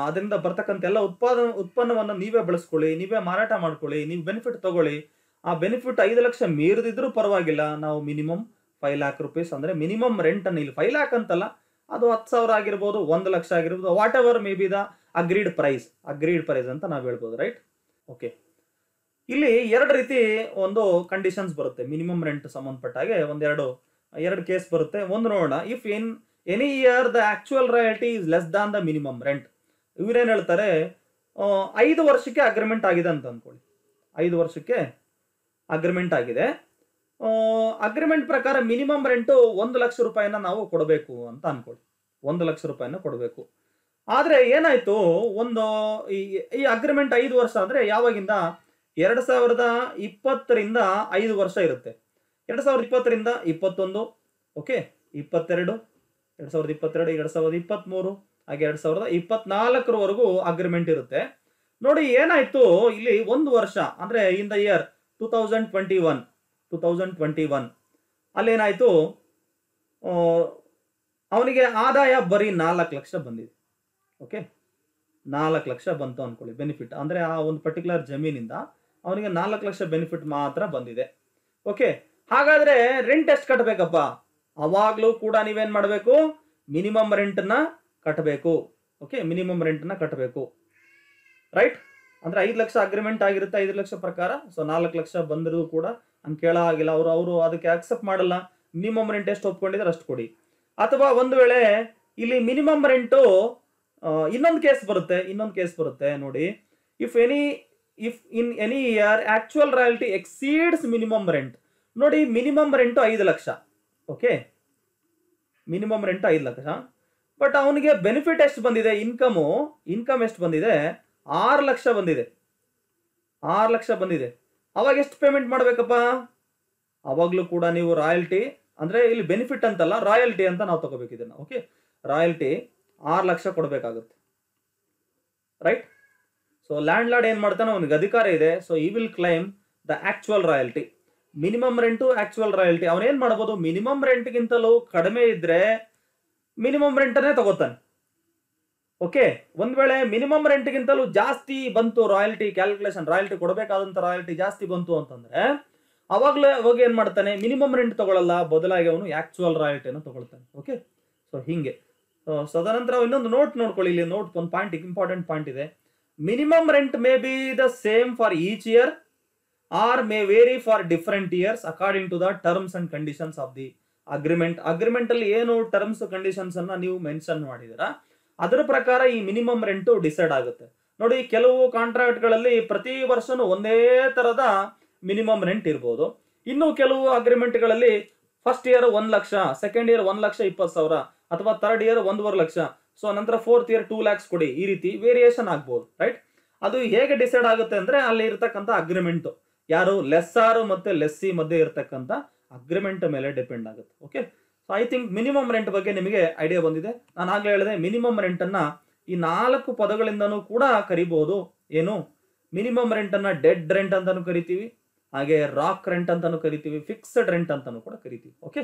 ಅದರಿಂದ ಬರ್ತಕ್ಕಂಥ ಎಲ್ಲ ಉತ್ಪಾದ ಉತ್ಪನ್ನವನ್ನು ನೀವೇ ಬಳಸ್ಕೊಳ್ಳಿ ನೀವೇ ಮಾರಾಟ ಮಾಡ್ಕೊಳ್ಳಿ ನೀವು ಬೆನಿಫಿಟ್ ತಗೊಳ್ಳಿ ಆ ಬೆನಿಫಿಟ್ ಐದು ಲಕ್ಷ ಮೀರದಿದ್ರೂ ಪರವಾಗಿಲ್ಲ ನಾವು ಮಿನಿಮಮ್ ಫೈವ್ ಲ್ಯಾಕ್ ರುಪೀಸ್ ಅಂದರೆ ಮಿನಿಮಮ್ ಅನ್ನು ಇಲ್ಲಿ ಫೈವ್ ಲ್ಯಾಕ್ ಅಂತಲ್ಲ ಅದು ಹತ್ತು ಸಾವಿರ ಆಗಿರ್ಬೋದು ಒಂದು ಲಕ್ಷ ಆಗಿರ್ಬೋದು whatever may be the agreed price agreed price ಅಂತ ನಾವು ಹೇಳ್ಬೋದು ರೈಟ್ ಓಕೆ ಇಲ್ಲಿ ಎರಡು ರೀತಿ ಒಂದು ಕಂಡೀಷನ್ಸ್ ಬರುತ್ತೆ ಮಿನಿಮಮ್ ರೆಂಟ್ ಸಂಬಂಧಪಟ್ಟ ಹಾಗೆ ಒಂದೆರಡು ಎರಡು ಕೇಸ್ ಬರುತ್ತೆ ಒಂದು ನೋಡೋಣ if in any year the actual royalty is less than the minimum rent ಇವರೇನು ಹೇಳ್ತಾರೆ ಐದು ವರ್ಷಕ್ಕೆ ಅಗ್ರಿಮೆಂಟ್ ಆಗಿದೆ ಅಂತ ಅಂದ್ಕೊಳ್ಳಿ ಐದು ವರ್ಷಕ್ಕೆ ಅಗ್ರಿಮೆಂಟ್ ಆಗಿದೆ ಅಗ್ರಿಮೆಂಟ್ ಪ್ರಕಾರ ಮಿನಿಮಮ್ ರೆಂಟು ಒಂದು ಲಕ್ಷ ರೂಪಾಯಿನ ನಾವು ಕೊಡಬೇಕು ಅಂತ ಅನ್ಕೊಳ್ಳಿ ಒಂದು ಲಕ್ಷ ರೂಪಾಯಿನ ಕೊಡಬೇಕು ಆದರೆ ಏನಾಯಿತು ಒಂದು ಈ ಅಗ್ರಿಮೆಂಟ್ ಐದು ವರ್ಷ ಅಂದರೆ ಯಾವಾಗಿಂದ ಎರಡು ಸಾವಿರದ ಇಪ್ಪತ್ತರಿಂದ ಐದು ವರ್ಷ ಇರುತ್ತೆ ಎರಡು ಸಾವಿರದ ಇಪ್ಪತ್ತರಿಂದ ಇಪ್ಪತ್ತೊಂದು ಓಕೆ ಇಪ್ಪತ್ತೆರಡು ಎರಡು ಸಾವಿರದ ಇಪ್ಪತ್ತೆರಡು ಎರಡು ಸಾವಿರದ ಇಪ್ಪತ್ತ್ಮೂರು ಹಾಗೆ ಎರಡು ಸಾವಿರದ ಇಪ್ಪತ್ನಾಲ್ಕರವರೆಗೂ ಅಗ್ರಿಮೆಂಟ್ ಇರುತ್ತೆ ನೋಡಿ ಏನಾಯಿತು ಇಲ್ಲಿ ಒಂದು ವರ್ಷ ಅಂದರೆ in the year two thousand twenty one two thousand twenty one ಅಲ್ಲೇನಾಯಿತು ಅವನಿಗೆ ಆದಾಯ ಬರೀ ನಾಲ್ಕು ಲಕ್ಷ ಬಂದಿದೆ ಓಕೆ ನಾಲ್ಕು ಲಕ್ಷ ಬಂತು ಅಂದ್ಕೊಳ್ಳಿ ಬೆನಿಫಿಟ್ ಅಂದರೆ ಆ ಒಂದು ಪರ್ಟಿಕ್ಯುಲರ್ ಜಮೀನಿಂದ ಅವನಿಗೆ ನಾಲ್ಕು ಲಕ್ಷ ಬೆನಿಫಿಟ್ ಮಾತ್ರ ಬಂದಿದೆ ಓಕೆ ಹಾಗಾದರೆ ರೆಂಟ್ ಎಷ್ಟು ಕಟ್ಟಬೇಕಪ್ಪ ಅವಾಗಲೂ ಕೂಡ ನೀವೇನು ಮಾಡಬೇಕು ಮಿನಿಮಮ್ ರೆಂಟನ್ನು ಕಟ್ಟಬೇಕು ಓಕೆ ಮಿನಿಮಮ್ ರೆಂಟನ್ನು ಕಟ್ಟಬೇಕು ರೈಟ್ ಅಂದ್ರೆ ಐದು ಲಕ್ಷ ಅಗ್ರಿಮೆಂಟ್ ಆಗಿರುತ್ತೆ ಐದು ಲಕ್ಷ ಪ್ರಕಾರ ಸೊ ನಾಲ್ಕು ಲಕ್ಷ ಬಂದರೂ ಕೂಡ ಹಂಗೆ ಕೇಳ ಆಗಿಲ್ಲ ಅವರು ಅವರು ಅದಕ್ಕೆ ಅಕ್ಸೆಪ್ಟ್ ಮಾಡಲ್ಲ ಮಿನಿಮಮ್ ರೆಂಟ್ ಎಷ್ಟು ಒಪ್ಕೊಂಡಿದ್ರೆ ಅಷ್ಟು ಕೊಡಿ ಅಥವಾ ಒಂದು ವೇಳೆ ಇಲ್ಲಿ ಮಿನಿಮಮ್ ರೆಂಟು ಇನ್ನೊಂದು ಕೇಸ್ ಬರುತ್ತೆ ಇನ್ನೊಂದು ಕೇಸ್ ಬರುತ್ತೆ ನೋಡಿ if any if in any year actual royalty exceeds minimum rent ನೋಡಿ ಮಿನಿಮಮ್ ರೆಂಟು ಐದು ಲಕ್ಷ ಓಕೆ ಮಿನಿಮಮ್ ರೆಂಟ್ ಐದು ಲಕ್ಷ ಬಟ್ ಅವನಿಗೆ ಬೆನಿಫಿಟ್ ಎಷ್ಟು ಬಂದಿದೆ ಇನ್ಕಮು ಇನ್ಕಮ್ ಎಷ್ಟು ಬಂದಿದೆ ಆರು ಲಕ್ಷ ಬಂದಿದೆ ಆರು ಲಕ್ಷ ಬಂದಿದೆ ಅವಾಗ ಎಷ್ಟು ಪೇಮೆಂಟ್ ಮಾಡಬೇಕಪ್ಪ ಅವಾಗಲೂ ಕೂಡ ನೀವು ರಾಯಲ್ಟಿ ಅಂದರೆ ಇಲ್ಲಿ ಬೆನಿಫಿಟ್ ಅಂತಲ್ಲ ರಾಯಲ್ಟಿ ಅಂತ ನಾವು ತಗೋಬೇಕು ಓಕೆ ರಾಯಲ್ಟಿ ಆರು ಲಕ್ಷ ಕೊಡಬೇಕಾಗುತ್ತೆ ರೈಟ್ ಸೊ ಲ್ಯಾಂಡ್ ಲಾರ್ಡ್ ಏನು ಮಾಡ್ತಾನೆ ಅವನಿಗೆ ಅಧಿಕಾರ ಇದೆ ಸೊ ಈ will claim the actual royalty minimum rent actual royalty ಅವನೇನು ಮಾಡ್ಬೋದು ಮಿನಿಮಮ್ ರೆಂಟ್ಗಿಂತಲೂ ಕಡಿಮೆ ಇದ್ದರೆ ಮಿನಿಮಮ್ ರೆಂಟನ್ನೇ ತಗೋತಾನೆ ಓಕೆ ಒಂದ್ ವೇಳೆ ಮಿನಿಮಮ್ ರೆಂಟ್ಗಿಂತಲೂ ಜಾಸ್ತಿ ಬಂತು ರಾಯಲ್ಟಿ ಕ್ಯಾಲ್ಕುಲೇಷನ್ ರಾಯಲ್ಟಿ ಕೊಡಬೇಕಾದಂತ ರಾಯಲ್ಟಿ ಜಾಸ್ತಿ ಬಂತು ಅಂತಂದ್ರೆ ಅವಾಗಲೇ ಅವಾಗ ಏನ್ ಮಾಡ್ತಾನೆ ಮಿನಿಮಮ್ ರೆಂಟ್ ತಗೊಳ್ಳಲ್ಲ ಬದಲಾಗಿ ಅವನು ಆಕ್ಚುಯಲ್ ರಾಯಲ್ಟಿಯನ್ನು ತಗೊಳ್ತಾನೆ ಓಕೆ ಸೊ ಹಿಂಗೆ ಸದನಂತರ ಇನ್ನೊಂದು ನೋಟ್ ನೋಡ್ಕೊಳ್ಳಿ ಇಲ್ಲಿ ನೋಟ್ ಒಂದು ಪಾಯಿಂಟ್ ಇಂಪಾರ್ಟೆಂಟ್ ಪಾಯಿಂಟ್ ಇದೆ minimum rent may be the same for each year or may vary for different years according to the terms and conditions of the agreement agreement ಅಲ್ಲಿ ಏನು terms conditions ಅನ್ನ ನೀವು mention ಮಾಡಿದೀರಾ ಅದರ ಪ್ರಕಾರ ಈ minimum rent decide ಆಗುತ್ತೆ ನೋಡಿ ಕೆಲವು ಕಾಂಟ್ರಾಕ್ಟ್ಗಳಲ್ಲಿ ಪ್ರತಿ ವರ್ಷನು ಒಂದೇ ತರದ ಮಿನಿಮಮ್ ರೆಂಟ್ ಇರ್ಬೋದು ಇನ್ನು ಕೆಲವು ಅಗ್ರಿಮೆಂಟ್ಗಳಲ್ಲಿ ಫಸ್ಟ್ ಇಯರ್ ಒಂದು ಲಕ್ಷ ಸೆಕೆಂಡ್ ಇಯರ್ ಒಂದು ಲಕ್ಷ ಇಪ್ಪತ್ತು ಸಾವಿರ ಅಥವಾ ಥರ್ಡ್ ಇಯರ್ ಒಂದೂವರೆ ಲಕ್ಷ ಸೊ ನಂತರ ಫೋರ್ತ್ ಇಯರ್ ಟೂ ಲ್ಯಾಕ್ಸ್ ಕೊಡಿ ಈ ರೀತಿ ವೇರಿಯೇಷನ್ ಆಗ್ಬೋದು ರೈಟ್ ಅದು ಹೇಗೆ ಡಿಸೈಡ್ ಆಗುತ್ತೆ ಅಂದ್ರೆ ಅಲ್ಲಿ ಇರತಕ್ಕಂಥ ಅಗ್ರಿಮೆಂಟ್ ಯಾರು ಲೆಸ್ಸಾರು ಮತ್ತು ಲೆಸ್ಸಿ ಮಧ್ಯೆ ಇರತಕ್ಕಂಥ ಅಗ್ರಿಮೆಂಟ್ ಮೇಲೆ ಡಿಪೆಂಡ್ ಆಗುತ್ತೆ okay so I think minimum rent ಬಗ್ಗೆ ನಿಮಗೆ ಐಡಿಯಾ ಬಂದಿದೆ ನಾನು ಆಗಲೇ ಹೇಳಿದೆ ಮಿನಿಮಮ್ ರೆಂಟನ್ನು ಈ ನಾಲ್ಕು ಪದಗಳಿಂದನೂ ಕೂಡ ಕರಿಬಹುದು ಏನು ಮಿನಿಮಮ್ ರೆಂಟನ್ನು ಡೆಡ್ ರೆಂಟ್ ಅಂತಲೂ ಕರಿತೀವಿ ಹಾಗೆ ರಾಕ್ ರೆಂಟ್ ಅಂತಲೂ ಕರಿತೀವಿ ಫಿಕ್ಸ್ಡ್ ರೆಂಟ್ ಅಂತಲೂ ಕೂಡ ಕರಿತೀವಿ ಓಕೆ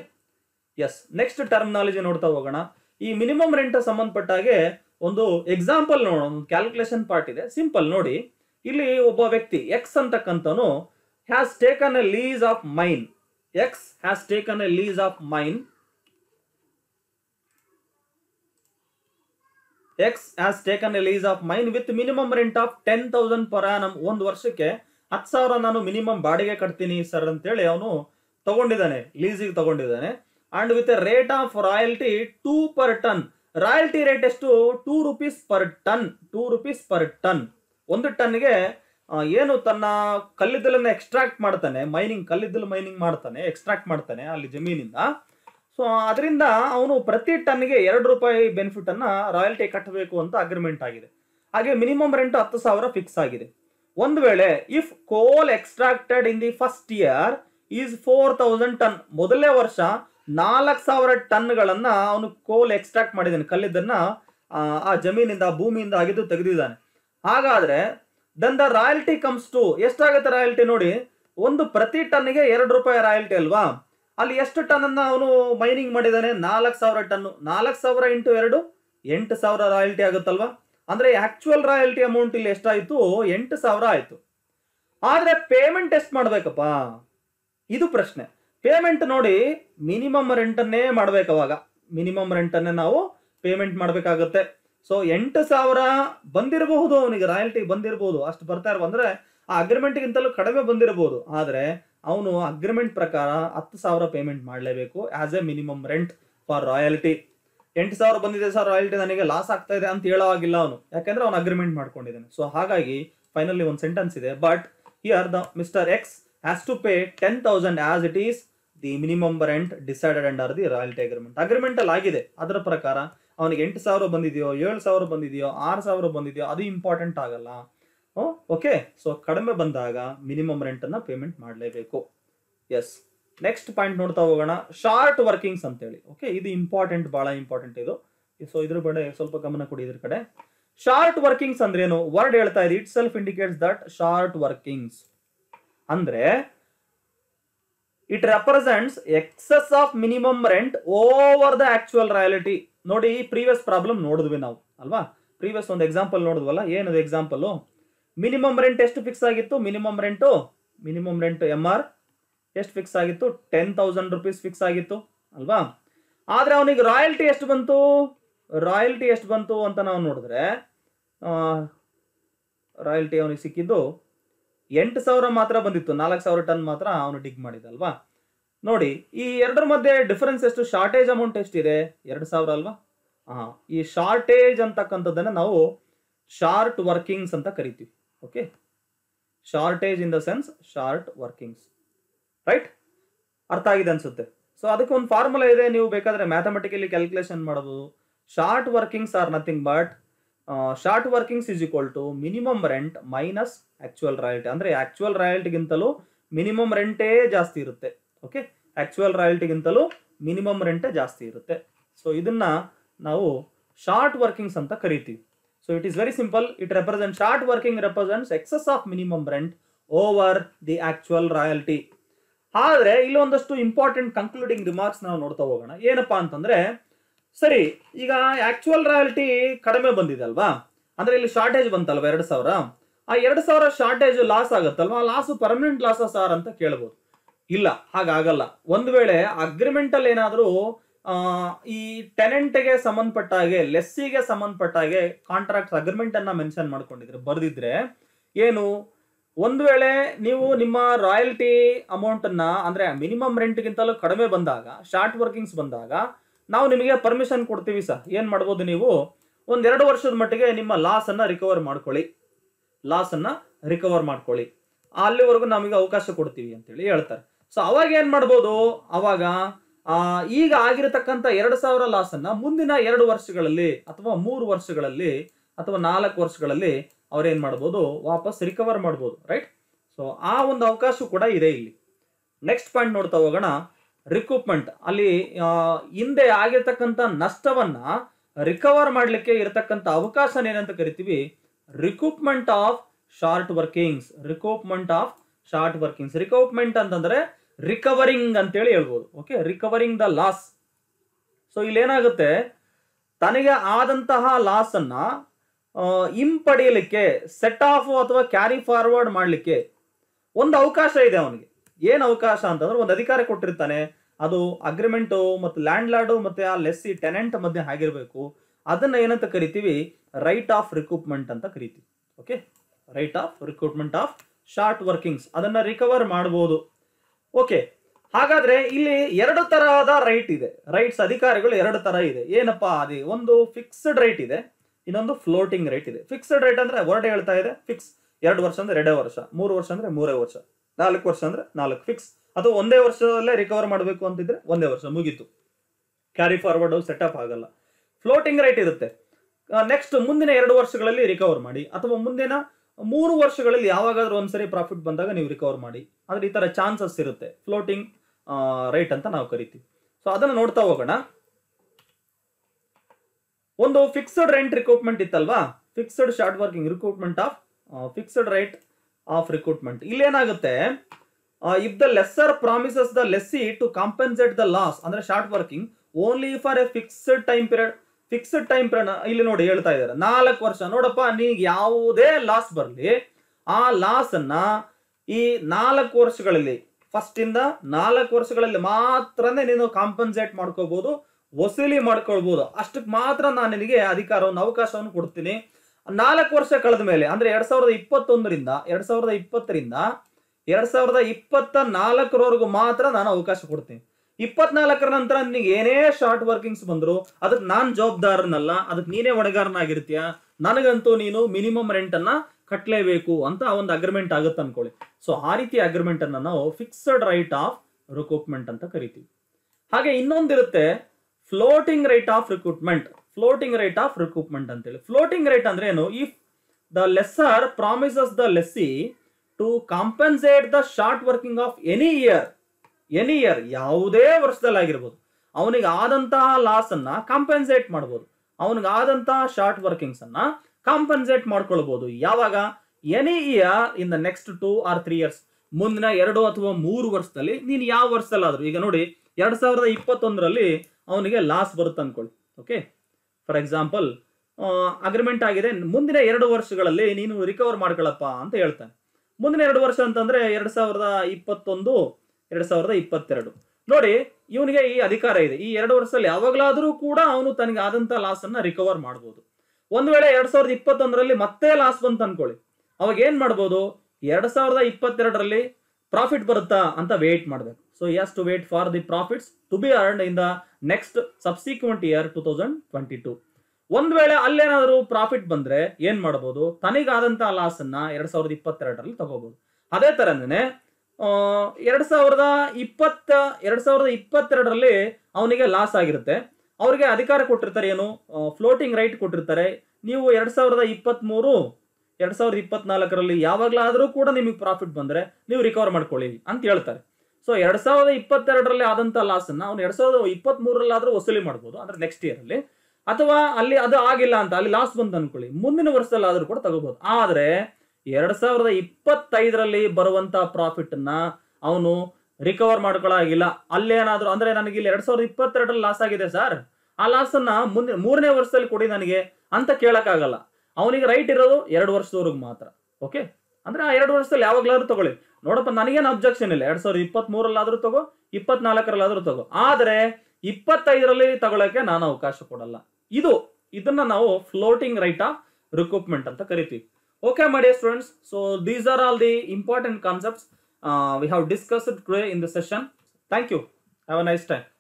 ಎಸ್ ನೆಕ್ಸ್ಟ್ ಟರ್ಮ್ನಾಲಜಿ ನೋಡ್ತಾ ಹೋಗೋಣ ಈ ಮಿನಿಮಮ್ ರೆಂಟ್ ಸಂಬಂಧಪಟ್ಟ ಹಾಗೆ ಒಂದು ಎಕ್ಸಾಂಪಲ್ ನೋಡೋಣ ಒಂದು ಕ್ಯಾಲ್ಕುಲೇಷನ್ ಪಾರ್ಟ್ ಇದೆ ಸಿಂಪಲ್ ನೋಡಿ ಇಲ್ಲಿ ಒಬ್ಬ ವ್ಯಕ್ತಿ ಎಕ್ಸ್ ಅಂತಕ್ಕಂಥನು has taken a lease of mine X has taken a lease of mine X has taken lease of mine with minimum rent of ten thousand per annum ಒಂದು ವರ್ಷಕ್ಕೆ ಹತ್ತು ಸಾವಿರ ನಾನು ಮಿನಿಮಮ್ ಬಾಡಿಗೆ ಕಟ್ತೀನಿ ಸರ್ ಅಂತೇಳಿ ಅವನು ತಗೊಂಡಿದ್ದಾನೆ ಲೀಸಿಗೆ ತಗೊಂಡಿದ್ದಾನೆ and with a rate of royalty two per ton royalty rate ಎಷ್ಟು two rupees per ton two rupees per ton ಒಂದು ಟನ್ಗೆ ಏನು ತನ್ನ ಕಲ್ಲಿದ್ದಲನ್ನು ಎಕ್ಸ್ಟ್ರಾಕ್ಟ್ ಮಾಡ್ತಾನೆ ಮೈನಿಂಗ್ ಕಲ್ಲಿದ್ದಲು ಮೈನಿಂಗ್ ಮಾಡ್ತಾನೆ ಎಕ್ಸ್ಟ್ರಾಕ್ಟ್ ಮಾಡ್ತಾನೆ ಅಲ್ಲಿ ಜಮೀನಿಂದ ಸೊ ಅದರಿಂದ ಅವನು ಪ್ರತಿ ಟನ್ಗೆ ಎರಡು ರೂಪಾಯಿ ಬೆನಿಫಿಟ್ ಅನ್ನ ರಾಯಲ್ಟಿ ಕಟ್ಟಬೇಕು ಅಂತ ಅಗ್ರಿಮೆಂಟ್ ಆಗಿದೆ ಹಾಗೆ ಮಿನಿಮಮ್ ರೆಂಟ್ ಹತ್ತು ಸಾವಿರ ಫಿಕ್ಸ್ ಆಗಿದೆ ಒಂದು ವೇಳೆ if coal extracted in the first year is four thousand ton ಮೊದಲನೇ ವರ್ಷ ನಾಲ್ಕು ಸಾವಿರ ಟನ್ಗಳನ್ನ ಅವನು ಕೋಲ್ ಎಕ್ಸ್ಟ್ರಾಕ್ಟ್ ಮಾಡಿದ್ದಾನೆ ಕಲ್ಲಿದ್ದನ್ನ ಆ ಜಮೀನಿಂದ ಭೂಮಿಯಿಂದ ಆಗಿದ್ದು ತೆಗೆದಿದ್ದಾನೆ ಹಾಗಾದ್ರೆ then the royalty comes to ಎಷ್ಟಾಗುತ್ತೆ ರಾಯಲ್ಟಿ ನೋಡಿ ಒಂದು ಪ್ರತಿ ಟನ್ಗೆ ಎರಡು ರೂಪಾಯಿ ರಾಯಲ್ಟಿ ಅಲ್ವಾ ಅಲ್ಲಿ ಎಷ್ಟು ಟನ್ ಅನ್ನ ಅವನು ಮೈನಿಂಗ್ ಮಾಡಿದಾನೆ ನಾಲ್ಕು ಸಾವಿರ ಟನ್ನು ನಾಲ್ಕು ಸಾವಿರ ಇಂಟು ಎರಡು ಎಂಟು ಸಾವಿರ ರಾಯಲ್ಟಿ ಆಗುತ್ತಲ್ವಾ ಅಂದ್ರೆ ಆಕ್ಚುಯಲ್ ರಾಯಲ್ಟಿ ಅಮೌಂಟ್ ಇಲ್ಲಿ ಎಷ್ಟಾಯ್ತು ಎಂಟು ಸಾವಿರ ಆಯಿತು ಆದರೆ ಪೇಮೆಂಟ್ ಎಷ್ಟು ಮಾಡಬೇಕಪ್ಪ ಇದು ಪ್ರಶ್ನೆ ಪೇಮೆಂಟ್ ನೋಡಿ ಮಿನಿಮಮ್ ರೆಂಟನ್ನೇ ಮಾಡಬೇಕು ಅವಾಗ ಮಿನಿಮಮ್ ರೆಂಟ್ ಅನ್ನೇ ನಾವು ಪೇಮೆಂಟ್ ಮಾಡಬೇಕಾಗುತ್ತೆ ಸೊ ಎಂಟು ಸಾವಿರ ಬಂದಿರಬಹುದು ಅವನಿಗೆ ರಾಯಲ್ಟಿ ಬಂದಿರಬಹುದು ಅಷ್ಟು ಬರ್ತಾ ಇರುವ ಅಂದರೆ ಆ ಅಗ್ರಿಮೆಂಟ್ಗಿಂತಲೂ ಕಡಿಮೆ ಬಂದಿರಬಹುದು ಆದರೆ ಅವನು ಅಗ್ರಿಮೆಂಟ್ ಪ್ರಕಾರ ಹತ್ತು ಸಾವಿರ ಪೇಮೆಂಟ್ ಮಾಡಲೇಬೇಕು as a minimum rent for royalty ಎಂಟು ಸಾವಿರ ಬಂದಿದೆ ಸರ್ ರಾಯಲ್ಟಿ ನನಗೆ ಲಾಸ್ ಆಗ್ತಾ ಇದೆ ಅಂತ ಹೇಳೋವಾಗಿಲ್ಲ ಅವನು ಯಾಕೆಂದ್ರೆ ಅವನು ಅಗ್ರಿಮೆಂಟ್ ಮಾಡ್ಕೊಂಡಿದ್ದಾನೆ ಸೊ ಹಾಗಾಗಿ ಫೈನಲಿ ಒಂದು ಸೆಂಟೆನ್ಸ್ ಇದೆ but here the mister X has to pay ten thousand as it is the minimum rent decided and or the royalty agreement agreement ಅಲ್ಲಿ ಆಗಿದೆ ಅದರ ಪ್ರಕಾರ ಅವನಿಗೆ ಎಂಟು ಸಾವಿರ ಬಂದಿದೆಯೋ ಏಳು ಸಾವಿರ ಬಂದಿದೆಯೋ ಆರು ಸಾವಿರ ಬಂದಿದೆಯೋ ಅದು ಇಂಪಾರ್ಟೆಂಟ್ ಆಗಲ್ಲ ಓಕೆ ಸೊ ಕಡಿಮೆ ಬಂದಾಗ ಮಿನಿಮಮ್ ರೆಂಟ್ ಅನ್ನ ಪೇಮೆಂಟ್ ಮಾಡಲೇಬೇಕು ಎಸ್ ನೆಕ್ಸ್ಟ್ ಪಾಯಿಂಟ್ ನೋಡ್ತಾ ಹೋಗೋಣ ಶಾರ್ಟ್ ವರ್ಕಿಂಗ್ಸ್ ಅಂತೇಳಿ ಓಕೆ ಇದು ಇಂಪಾರ್ಟೆಂಟ್ ಭಾಳ ಇಂಪಾರ್ಟೆಂಟ್ ಇದು ಸೊ ಇದ್ರ ಬಗ್ಗೆ ಸ್ವಲ್ಪ ಗಮನ ಕೊಡಿ ಇದ್ರ ಕಡೆ ಶಾರ್ಟ್ ವರ್ಕಿಂಗ್ಸ್ ಅಂದ್ರೆ ಏನು ವರ್ಡ್ ಹೇಳ್ತಾ ಇದೆ itself indicates that short workings ಅಂದ್ರೆ it represents excess of minimum rent over the actual royalty ನೋಡಿ ಪ್ರೀವಿಯಸ್ ಪ್ರಾಬ್ಲಮ್ ನೋಡಿದ್ವಿ ನಾವು ಅಲ್ವಾ ಪ್ರೀವಿಯಸ್ ಒಂದು ಎಕ್ಸಾಂಪಲ್ ನೋಡಿದ್ವಲ್ಲ ಏನದು ಎಕ್ಸಾಂಪಲ್ ಮಿನಿಮಮ್ ರೆಂಟ್ ಎಷ್ಟು ಫಿಕ್ಸ್ ಆಗಿತ್ತು minimum rent minimum rent M R ಎಷ್ಟು ಫಿಕ್ಸ್ ಆಗಿತ್ತು ಟೆನ್ ತೌಸಂಡ್ ರುಪೀಸ್ ಫಿಕ್ಸ್ ಆಗಿತ್ತು ಅಲ್ವಾ ಆದರೆ ಅವನಿಗೆ ರಾಯಲ್ಟಿ ಎಷ್ಟು ಬಂತು ರಾಯಲ್ಟಿ ಎಷ್ಟು ಬಂತು ಅಂತ ನಾವು ನೋಡಿದ್ರೆ ರಾಯಲ್ಟಿ ಅವನಿಗೆ ಸಿಕ್ಕಿದ್ದು ಎಂಟು ಸಾವಿರ ಮಾತ್ರ ಬಂದಿತ್ತು ನಾಲ್ಕು ಸಾವಿರ ಟನ್ ಮಾತ್ರ ಅವನು ಡಿಗ್ ಮಾಡಿದಲ್ವಾ ನೋಡಿ ಈ ಎರಡರ ಮಧ್ಯೆ ಡಿಫರೆನ್ಸ್ ಎಷ್ಟು ಶಾರ್ಟೇಜ್ ಅಮೌಂಟ್ ಎಷ್ಟಿದೆ ಎರಡು ಸಾವಿರ ಅಲ್ವಾ ಹಾಂ ಈ ಶಾರ್ಟೇಜ್ ಅಂತಕ್ಕಂಥದ್ದನ್ನು ನಾವು ಶಾರ್ಟ್ ವರ್ಕಿಂಗ್ಸ್ ಅಂತ ಕರಿತೀವಿ okay shortage in the sense short workings right ಅರ್ಥ ಆಗಿದೆ ಅನ್ಸುತ್ತೆ ಸೊ ಅದಕ್ಕೆ ಒಂದು ಫಾರ್ಮುಲಾ ಇದೆ ನೀವು ಬೇಕಾದ್ರೆ ಮ್ಯಾಥಮೆಟಿಕಲಿ ಕ್ಯಾಲ್ಕುಲೇಷನ್ ಮಾಡಬಹುದು short workings are nothing but short workings is equal to minimum rent minus actual royalty ಅಂದ್ರೆ ಆಕ್ಚುಯಲ್ ರಾಯಲ್ಟಿಗಿಂತಲೂ ಮಿನಿಮಮ್ ರೆಂಟೇ ಜಾಸ್ತಿ ಇರುತ್ತೆ ಓಕೆ ಆಕ್ಚುಯಲ್ ರಾಯಲ್ಟಿಗಿಂತಲೂ ಮಿನಿಮಮ್ ರೆಂಟೇ ಜಾಸ್ತಿ ಇರುತ್ತೆ ಸೊ ಇದನ್ನ ನಾವು ಶಾರ್ಟ್ ವರ್ಕಿಂಗ್ಸ್ ಅಂತ ಕರಿತೀವಿ So it is very simple. It represents short working represents excess of minimum rent over the actual royalty. ಆದರೆ ಇಲ್ಲೊಂದಷ್ಟು ಒಂದಷ್ಟು ಇಂಪಾರ್ಟೆಂಟ್ ಕನ್ಕ್ಲೂಡಿಂಗ್ ರಿಮಾರ್ಕ್ಸ್ ನಾವು ನೋಡ್ತಾ ಹೋಗೋಣ ಏನಪ್ಪಾ ಅಂತಂದ್ರೆ ಸರಿ ಈಗ ಆಕ್ಚುಯಲ್ ರಾಯಲ್ಟಿ ಕಡಿಮೆ ಬಂದಿದೆ ಅಲ್ವಾ ಅಂದ್ರೆ ಇಲ್ಲಿ ಶಾರ್ಟೇಜ್ ಬಂತಲ್ವಾ ಎರಡು ಸಾವಿರ ಆ ಎರಡು ಸಾವಿರ ಶಾರ್ಟೇಜ್ ಲಾಸ್ ಆಗುತ್ತಲ್ವಾ ಲಾಸು ಪರ್ಮನೆಂಟ್ ಲಾಸ ಸಾರ್ ಅಂತ ಕೇಳ್ಬೋದು ಇಲ್ಲ ಹಾಗಾಗಲ್ಲ ಒಂದು ವೇಳೆ ಅಗ್ರಿಮೆಂಟ್ ಅಲ್ಲಿ ಏನಾದರೂ ಈ ಟೆನೆಂಟ್ಗೆ ಸಂಬಂಧಪಟ್ಟ ಹಾಗೆ ಲೆಸ್ಸಿಗೆ ಸಂಬಂಧಪಟ್ಟ ಹಾಗೆ ಕಾಂಟ್ರಾಕ್ಟ್ ಅಗ್ರಿಮೆಂಟ್ ಅನ್ನ ಮೆನ್ಷನ್ ಮಾಡ್ಕೊಂಡಿದ್ರೆ ಬರ್ದಿದ್ರೆ ಏನು ಒಂದು ವೇಳೆ ನೀವು ನಿಮ್ಮ ರಾಯಲ್ಟಿ ಅಮೌಂಟ್ ಅನ್ನ ಅಂದ್ರೆ ಮಿನಿಮಮ್ ರೆಂಟ್ಗಿಂತಲೂ ಕಡಿಮೆ ಬಂದಾಗ ಶಾರ್ಟ್ ವರ್ಕಿಂಗ್ಸ್ ಬಂದಾಗ ನಾವು ನಿಮಗೆ ಪರ್ಮಿಷನ್ ಕೊಡ್ತೀವಿ ಸರ್ ಏನು ಮಾಡ್ಬೋದು ನೀವು ಒಂದೆರಡು ವರ್ಷದ ಮಟ್ಟಿಗೆ ನಿಮ್ಮ ಲಾಸ್ ಅನ್ನ ರಿಕವರ್ ಮಾಡ್ಕೊಳ್ಳಿ ಲಾಸ್ ಅನ್ನ ರಿಕವರ್ ಮಾಡ್ಕೊಳ್ಳಿ ಅಲ್ಲಿವರೆಗೂ ನಮಗೆ ಅವಕಾಶ ಕೊಡ್ತೀವಿ ಅಂತೇಳಿ ಹೇಳ್ತಾರೆ ಸೊ ಅವಾಗ ಏನು ಮಾಡ್ಬೋದು ಅವಾಗ ಆ ಈಗ ಆಗಿರತಕ್ಕಂಥ ಎರಡು ಸಾವಿರ ಲಾಸ್ ಅನ್ನ ಮುಂದಿನ ಎರಡು ವರ್ಷಗಳಲ್ಲಿ ಅಥವಾ ಮೂರು ವರ್ಷಗಳಲ್ಲಿ ಅಥವಾ ನಾಲ್ಕು ವರ್ಷಗಳಲ್ಲಿ ಅವ್ರೇನ್ ಮಾಡ್ಬೋದು ವಾಪಸ್ ರಿಕವರ್ ಮಾಡ್ಬೋದು ರೈಟ್ ಸೊ ಆ ಒಂದು ಅವಕಾಶ ಕೂಡ ಇದೆ ಇಲ್ಲಿ ನೆಕ್ಸ್ಟ್ ಪಾಯಿಂಟ್ ನೋಡ್ತಾ ಹೋಗೋಣ ರಿಕ್ರೂಪ್ಮೆಂಟ್ ಅಲ್ಲಿ ಹಿಂದೆ ಆಗಿರ್ತಕ್ಕಂಥ ನಷ್ಟವನ್ನ ರಿಕವರ್ ಮಾಡಲಿಕ್ಕೆ ಇರತಕ್ಕಂಥ ಅವಕಾಶ ಏನಂತ ಕರಿತೀವಿ recoupment of short workings recoupment of short workings recoupment ಅಂತಂದ್ರೆ ರಿಕವರಿಂಗ್ ಅಂತೇಳಿ ಹೇಳ್ಬೋದು okay recovering the loss so ಇಲ್ಲೇನಾಗುತ್ತೆ ತನಗೆ ಆದಂತಹ ಲಾಸನ್ನು ಹಿಂಪಡೆಯಲಿಕ್ಕೆ ಸೆಟ್ ಆಫ್ ಅಥವಾ ಕ್ಯಾರಿ ಫಾರ್ವರ್ಡ್ ಮಾಡಲಿಕ್ಕೆ ಒಂದು ಅವಕಾಶ ಇದೆ ಅವನಿಗೆ ಏನು ಅವಕಾಶ ಅಂತಂದ್ರೆ ಒಂದು ಅಧಿಕಾರ ಕೊಟ್ಟಿರ್ತಾನೆ ಅದು ಅಗ್ರಿಮೆಂಟು ಮತ್ತು ಲ್ಯಾಂಡ್ ಲಾರ್ಡು ಮತ್ತು ಆ ಲೆಸ್ಸಿ ಟೆನೆಂಟ್ ಮಧ್ಯೆ ಆಗಿರಬೇಕು ಅದನ್ನು ಏನಂತ ಕರಿತೀವಿ ರೈಟ್ ಆಫ್ ರಿಕ್ರೂಟ್ಮೆಂಟ್ ಅಂತ ಕರಿತೀವಿ okay right of recruitment of short workings ಅದನ್ನು ರಿಕವರ್ ಮಾಡ್ಬೋದು ಓಕೆ ಹಾಗಾದ್ರೆ ಇಲ್ಲಿ ಎರಡು ತರಹದ ರೈಟ್ ಇದೆ ರೈಟ್ಸ್ ಅಧಿಕಾರಿಗಳು ಎರಡು ತರ ಇದೆ ಏನಪ್ಪಾ ಅದೇ ಒಂದು ಫಿಕ್ಸ್ಡ್ ರೈಟ್ ಇದೆ ಇನ್ನೊಂದು ಫ್ಲೋಟಿಂಗ್ ರೇಟ್ ಇದೆ ಫಿಕ್ಸ್ಡ್ ರೇಟ್ ಅಂದ್ರೆ ವರ್ಡ್ ಹೇಳ್ತಾ ಇದೆ ಫಿಕ್ಸ್ ಎರಡು ವರ್ಷ ಅಂದ್ರೆ ಎರಡೇ ವರ್ಷ ಮೂರು ವರ್ಷ ಅಂದ್ರೆ ಮೂರೇ ವರ್ಷ ನಾಲ್ಕು ವರ್ಷ ಅಂದ್ರೆ ನಾಲ್ಕು ಫಿಕ್ಸ್ ಅದು ಒಂದೇ ವರ್ಷದಲ್ಲೇ ರಿಕವರ್ ಮಾಡಬೇಕು ಅಂತಿದ್ರೆ ಒಂದೇ ವರ್ಷ ಮುಗೀತು ಕ್ಯಾರಿ ಫಾರ್ವರ್ಡ್ ಸೆಟಪ್ ಆಗಲ್ಲ ಫ್ಲೋಟಿಂಗ್ ರೇಟ್ ಇರುತ್ತೆ ನೆಕ್ಸ್ಟ್ ಮುಂದಿನ ಎರಡು ವರ್ಷಗಳಲ್ಲಿ ರಿಕವರ್ ಮಾಡಿ ಅಥವಾ ಮುಂದಿನ ಮೂರು ವರ್ಷಗಳಲ್ಲಿ ಯಾವಾಗಾದ್ರೂ ಒಂದ್ಸರಿ ಪ್ರಾಫಿಟ್ ಬಂದಾಗ ನೀವು ರಿಕವರ್ ಮಾಡಿ ಆದ್ರೆ ಈ ತರ ಚಾನ್ಸಸ್ ಇರುತ್ತೆ ಫ್ಲೋಟಿಂಗ್ ರೇಟ್ ಅಂತ ನಾವು ಕರಿತೀವಿ ಸೊ ಅದನ್ನ ನೋಡ್ತಾ ಹೋಗೋಣ ಒಂದು ಫಿಕ್ಸ್ಡ್ ರೆಂಟ್ ರಿಕ್ರೂಟ್ಮೆಂಟ್ ಇತ್ತಲ್ವಾ fixed short working recruitment of fixed rate of recruitment ಏನಾಗುತ್ತೆ if the lesser promises the lessee to compensate the loss ಅಂದ್ರೆ short working only for a fixed time period fixed time ಪ್ರಣ ಇಲ್ಲಿ ನೋಡಿ ಹೇಳ್ತಾ ಇದ್ದಾರೆ ನಾಲ್ಕು ವರ್ಷ ನೋಡಪ್ಪ ನಿನಗೆ ಯಾವುದೇ ಲಾಸ್ ಬರಲಿ ಆ ಲಾಸ್ ಈ ನಾಲ್ಕು ವರ್ಷಗಳಲ್ಲಿ ಫಸ್ಟ್ ಇಂದ ನಾಲ್ಕು ವರ್ಷಗಳಲ್ಲಿ ಮಾತ್ರನೇ ನೀನು ಕಾಂಪನ್ಸೇಟ್ ಮಾಡ್ಕೋಬಹುದು ವಸೂಲಿ ಮಾಡ್ಕೊಳ್ಬಹುದು ಅಷ್ಟಕ್ಕೆ ಮಾತ್ರ ನಾನು ನಿನಗೆ ಅಧಿಕಾರವನ್ನು ಅವಕಾಶವನ್ನು ಕೊಡ್ತೀನಿ ನಾಲ್ಕು ವರ್ಷ ಕಳೆದ ಮೇಲೆ ಅಂದ್ರೆ ಎರಡ್ ಸಾವಿರದ ಇಪ್ಪತ್ತೊಂದರಿಂದ ಎರಡ್ ಸಾವಿರದ ಇಪ್ಪತ್ತರಿಂದ ಎರಡ್ ಸಾವಿರದ ಇಪ್ಪತ್ತ ನಾಲ್ಕರವರೆಗೂ ಮಾತ್ರ ನಾನು ಅವಕಾಶ ಕೊಡ್ತೀನಿ ಇಪ್ಪತ್ನಾಲ್ಕರ ನಂತರ ನಿನಗೆ ಏನೇ ಶಾರ್ಟ್ ವರ್ಕಿಂಗ್ಸ್ ಬಂದ್ರು ಅದಕ್ಕೆ ನಾನ್ ಜವಾಬ್ದಾರನಲ್ಲ ಅದಕ್ಕೆ ನೀನೇ ಹೊಣೆಗಾರನಾಗಿರ್ತೀಯ ನನಗಂತೂ ನೀನು ಮಿನಿಮಮ್ ರೆಂಟ್ ಅನ್ನ ಕಟ್ಟಲೇಬೇಕು ಅಂತ ಒಂದು ಅಗ್ರಿಮೆಂಟ್ ಆಗುತ್ತೆ ಅನ್ಕೊಳ್ಳಿ ಸೊ ಆ ರೀತಿ ಅಗ್ರಿಮೆಂಟ್ ಅನ್ನ ನಾವು ಫಿಕ್ಸಡ್ ರೈಟ್ ಆಫ್ ರಿಕ್ರೂಟ್ಮೆಂಟ್ ಅಂತ ಕರಿತೀವಿ ಹಾಗೆ ಇನ್ನೊಂದಿರುತ್ತೆ floating right of recruitment floating right of recruitment ಅಂತೇಳಿ ಫ್ಲೋಟಿಂಗ್ ರೈಟ್ ಅಂದ್ರೆ ಏನು if the lesser promises the lessee to compensate the short working of any year any year ಯಾವುದೇ ವರ್ಷದಲ್ಲಾಗಿರ್ಬೋದು ಅವನಿಗೆ ಆದಂತಹ ಲಾಸ್ ಅನ್ನ ಕಾಂಪೆನ್ಸೇಟ್ ಮಾಡ್ಬೋದು ಅವನಿಗೆ ಆದಂತಹ ಶಾರ್ಟ್ ವರ್ಕಿಂಗ್ಸ್ ಅನ್ನ ಕಾಂಪನ್ಸೇಟ್ ಮಾಡ್ಕೊಳ್ಬಹುದು ಯಾವಾಗ any year in the next two or three years ಮುಂದಿನ ಎರಡು ಅಥವಾ ಮೂರು ವರ್ಷದಲ್ಲಿ ನೀನು ಯಾವ ವರ್ಷದಲ್ಲಾದರೂ ಈಗ ನೋಡಿ ಎರಡ್ ಸಾವಿರದ ಇಪ್ಪತ್ತೊಂದರಲ್ಲಿ ಅವನಿಗೆ ಲಾಸ್ ಬರುತ್ತೆ ಅನ್ಕೊಳ್ಳಿ ಓಕೆ ಫಾರ್ ಎಕ್ಸಾಂಪಲ್ ಅಗ್ರಿಮೆಂಟ್ ಆಗಿದೆ ಮುಂದಿನ ಎರಡು ವರ್ಷಗಳಲ್ಲಿ ನೀನು ರಿಕವರ್ ಮಾಡ್ಕೊಳ್ಳಪ್ಪ ಅಂತ ಹೇಳ್ತಾನೆ ಮುಂದಿನ ಎರಡು ವರ್ಷ ಅಂತಂದ್ರೆ ಎರಡ್ ಸಾವಿರದ ಇಪ್ಪತ್ತೊಂದು ಎರಡ್ ಸಾವಿರದ ಇಪ್ಪತ್ತೆರಡು ನೋಡಿ ಇವನಿಗೆ ಈ ಅಧಿಕಾರ ಇದೆ ಈ ಎರಡು ವರ್ಷದಲ್ಲಿ ಯಾವಾಗಲಾದರೂ ಕೂಡ ಅವನು ತನಗೆ ಆದಂತ ಲಾಸ್ ಅನ್ನ ರಿಕವರ್ ಮಾಡಬಹುದು ಒಂದ್ ವೇಳೆ ಎರಡ್ ಸಾವಿರದ ಇಪ್ಪತ್ತೊಂದರಲ್ಲಿ ಮತ್ತೆ ಲಾಸ್ ಬಂತ ಅನ್ಕೊಳ್ಳಿ ಅವಾಗ ಏನ್ ಮಾಡ್ಬೋದು ಎರಡ್ ಸಾವಿರದ ಇಪ್ಪತ್ತೆರಡರಲ್ಲಿ ಪ್ರಾಫಿಟ್ ಬರುತ್ತಾ ಅಂತ ವೇಟ್ ಮಾಡ್ಬೇಕು so yes to wait for the profits to be earn in the next subsequent year two thousand twenty two ಒಂದ್ ವೇಳೆ ಅಲ್ಲೇನಾದ್ರೂ ಪ್ರಾಫಿಟ್ ಬಂದ್ರೆ ಏನ್ ಮಾಡ್ಬೋದು ತನಿಗಾದಂತಹ ಲಾಸ್ ಅನ್ನ ಎರಡ್ ಸಾವಿರದ ಇಪ್ಪತ್ತೆರಡರಲ್ಲಿ ತಗೋಬಹುದು ಅದೇ ತರನೇ ಎರಡ್ ಸಾವಿರದ ಇಪ್ಪತ್ತ ಎರಡ್ ಸಾವಿರದ ಇಪ್ಪತ್ತೆರಡರಲ್ಲಿ ಅವನಿಗೆ ಲಾಸ್ ಆಗಿರುತ್ತೆ ಅವ್ರಿಗೆ ಅಧಿಕಾರ ಕೊಟ್ಟಿರ್ತಾರೆ ಏನು ಫ್ಲೋಟಿಂಗ್ ರೈಟ್ ಕೊಟ್ಟಿರ್ತಾರೆ ನೀವು ಎರಡ್ ಸಾವಿರದ ಇಪ್ಪತ್ತ್ಮೂರು ಎರಡ್ ಸಾವಿರದ ಇಪ್ಪತ್ನಾಲ್ಕರಲ್ಲಿ ಯಾವಾಗಲಾದರೂ ಕೂಡ ನಿಮಗೆ ಪ್ರಾಫಿಟ್ ಬಂದರೆ ನೀವು ರಿಕವರ್ ಮಾಡ್ಕೊಳ್ಳಿ ಅಂತ ಹೇಳ್ತಾರೆ ಸೊ ಎರಡ್ ಸಾವಿರದ ಇಪ್ಪತ್ತೆರಡರಲ್ಲಿ ಆದಂಥ ಲಾಸನ್ನು ಅವ್ನು ಎರಡ್ ಸಾವಿರದ ಇಪ್ಪತ್ತ್ಮೂರಲ್ಲಾದರೂ ವಸೂಲಿ ಮಾಡ್ಬೋದು ಅಂದರೆ ನೆಕ್ಸ್ಟ್ ಇಯರಲ್ಲಿ ಅಥವಾ ಅಲ್ಲಿ ಅದು ಆಗಿಲ್ಲ ಅಂತ ಅಲ್ಲಿ ಲಾಸ್ ಬಂತು ಅಂದ್ಕೊಳ್ಳಿ ಮುಂದಿನ ವರ್ಷದಲ್ಲಾದರೂ ಕೂಡ ತಗೋಬೋದು ಆದರೆ ಎರಡ್ ಸಾವಿರದ ಇಪ್ಪತ್ತೈದರಲ್ಲಿ ಬರುವಂತ ಪ್ರಾಫಿಟ್ ನ ಅವನು ರಿಕವರ್ ಮಾಡ್ಕೊಳ್ಳಾಗಿಲ್ಲ ಅಲ್ಲೇನಾದ್ರೂ ಅಂದ್ರೆ ನನಗೆ ಇಲ್ಲಿ ಎರಡ್ ಸಾವಿರದ ಇಪ್ಪತ್ತೆರಡರಲ್ಲಿ ಲಾಸ್ ಆಗಿದೆ ಸರ್ ಆ ಲಾಸ್ ಅನ್ನ ಮುಂದೆ ಮೂರನೇ ವರ್ಷದಲ್ಲಿ ಕೊಡಿ ನನಗೆ ಅಂತ ಕೇಳಕ್ಕಾಗಲ್ಲ ಅವನಿಗೆ ರೈಟ್ ಇರೋದು ಎರಡು ವರ್ಷದವರೆಗೆ ಮಾತ್ರ ಓಕೆ ಅಂದ್ರೆ ಆ ಎರಡು ವರ್ಷದಲ್ಲಿ ಯಾವಾಗ್ಲಾದ್ರೂ ತಗೊಳ್ಳಿ ನೋಡಪ್ಪ ನನಗೇನು ಅಬ್ಜೆಕ್ಷನ್ ಇಲ್ಲ ಎರಡ್ ಸಾವಿರದ ಇಪ್ಪತ್ತ್ ಮೂರಲ್ಲಾದ್ರೂ ತಗೋ ಇಪ್ಪತ್ನಾಲ್ಕರಲ್ಲಾದ್ರೂ ತಗೋ ಆದ್ರೆ ಇಪ್ಪತ್ತೈದರಲ್ಲಿ ತಗೊಳಕ್ಕೆ ನಾನು ಅವಕಾಶ ಕೊಡಲ್ಲ ಇದು ಇದನ್ನ ನಾವು ಫ್ಲೋಟಿಂಗ್ ರೈಟ್ ಆಫ್ ರಿಕ್ರೂಪ್ಮೆಂಟ್ ಅಂತ ಕರಿತೀವಿ okay my dear students so these are all the important concepts uh, we have discussed today in the session thank you have a nice time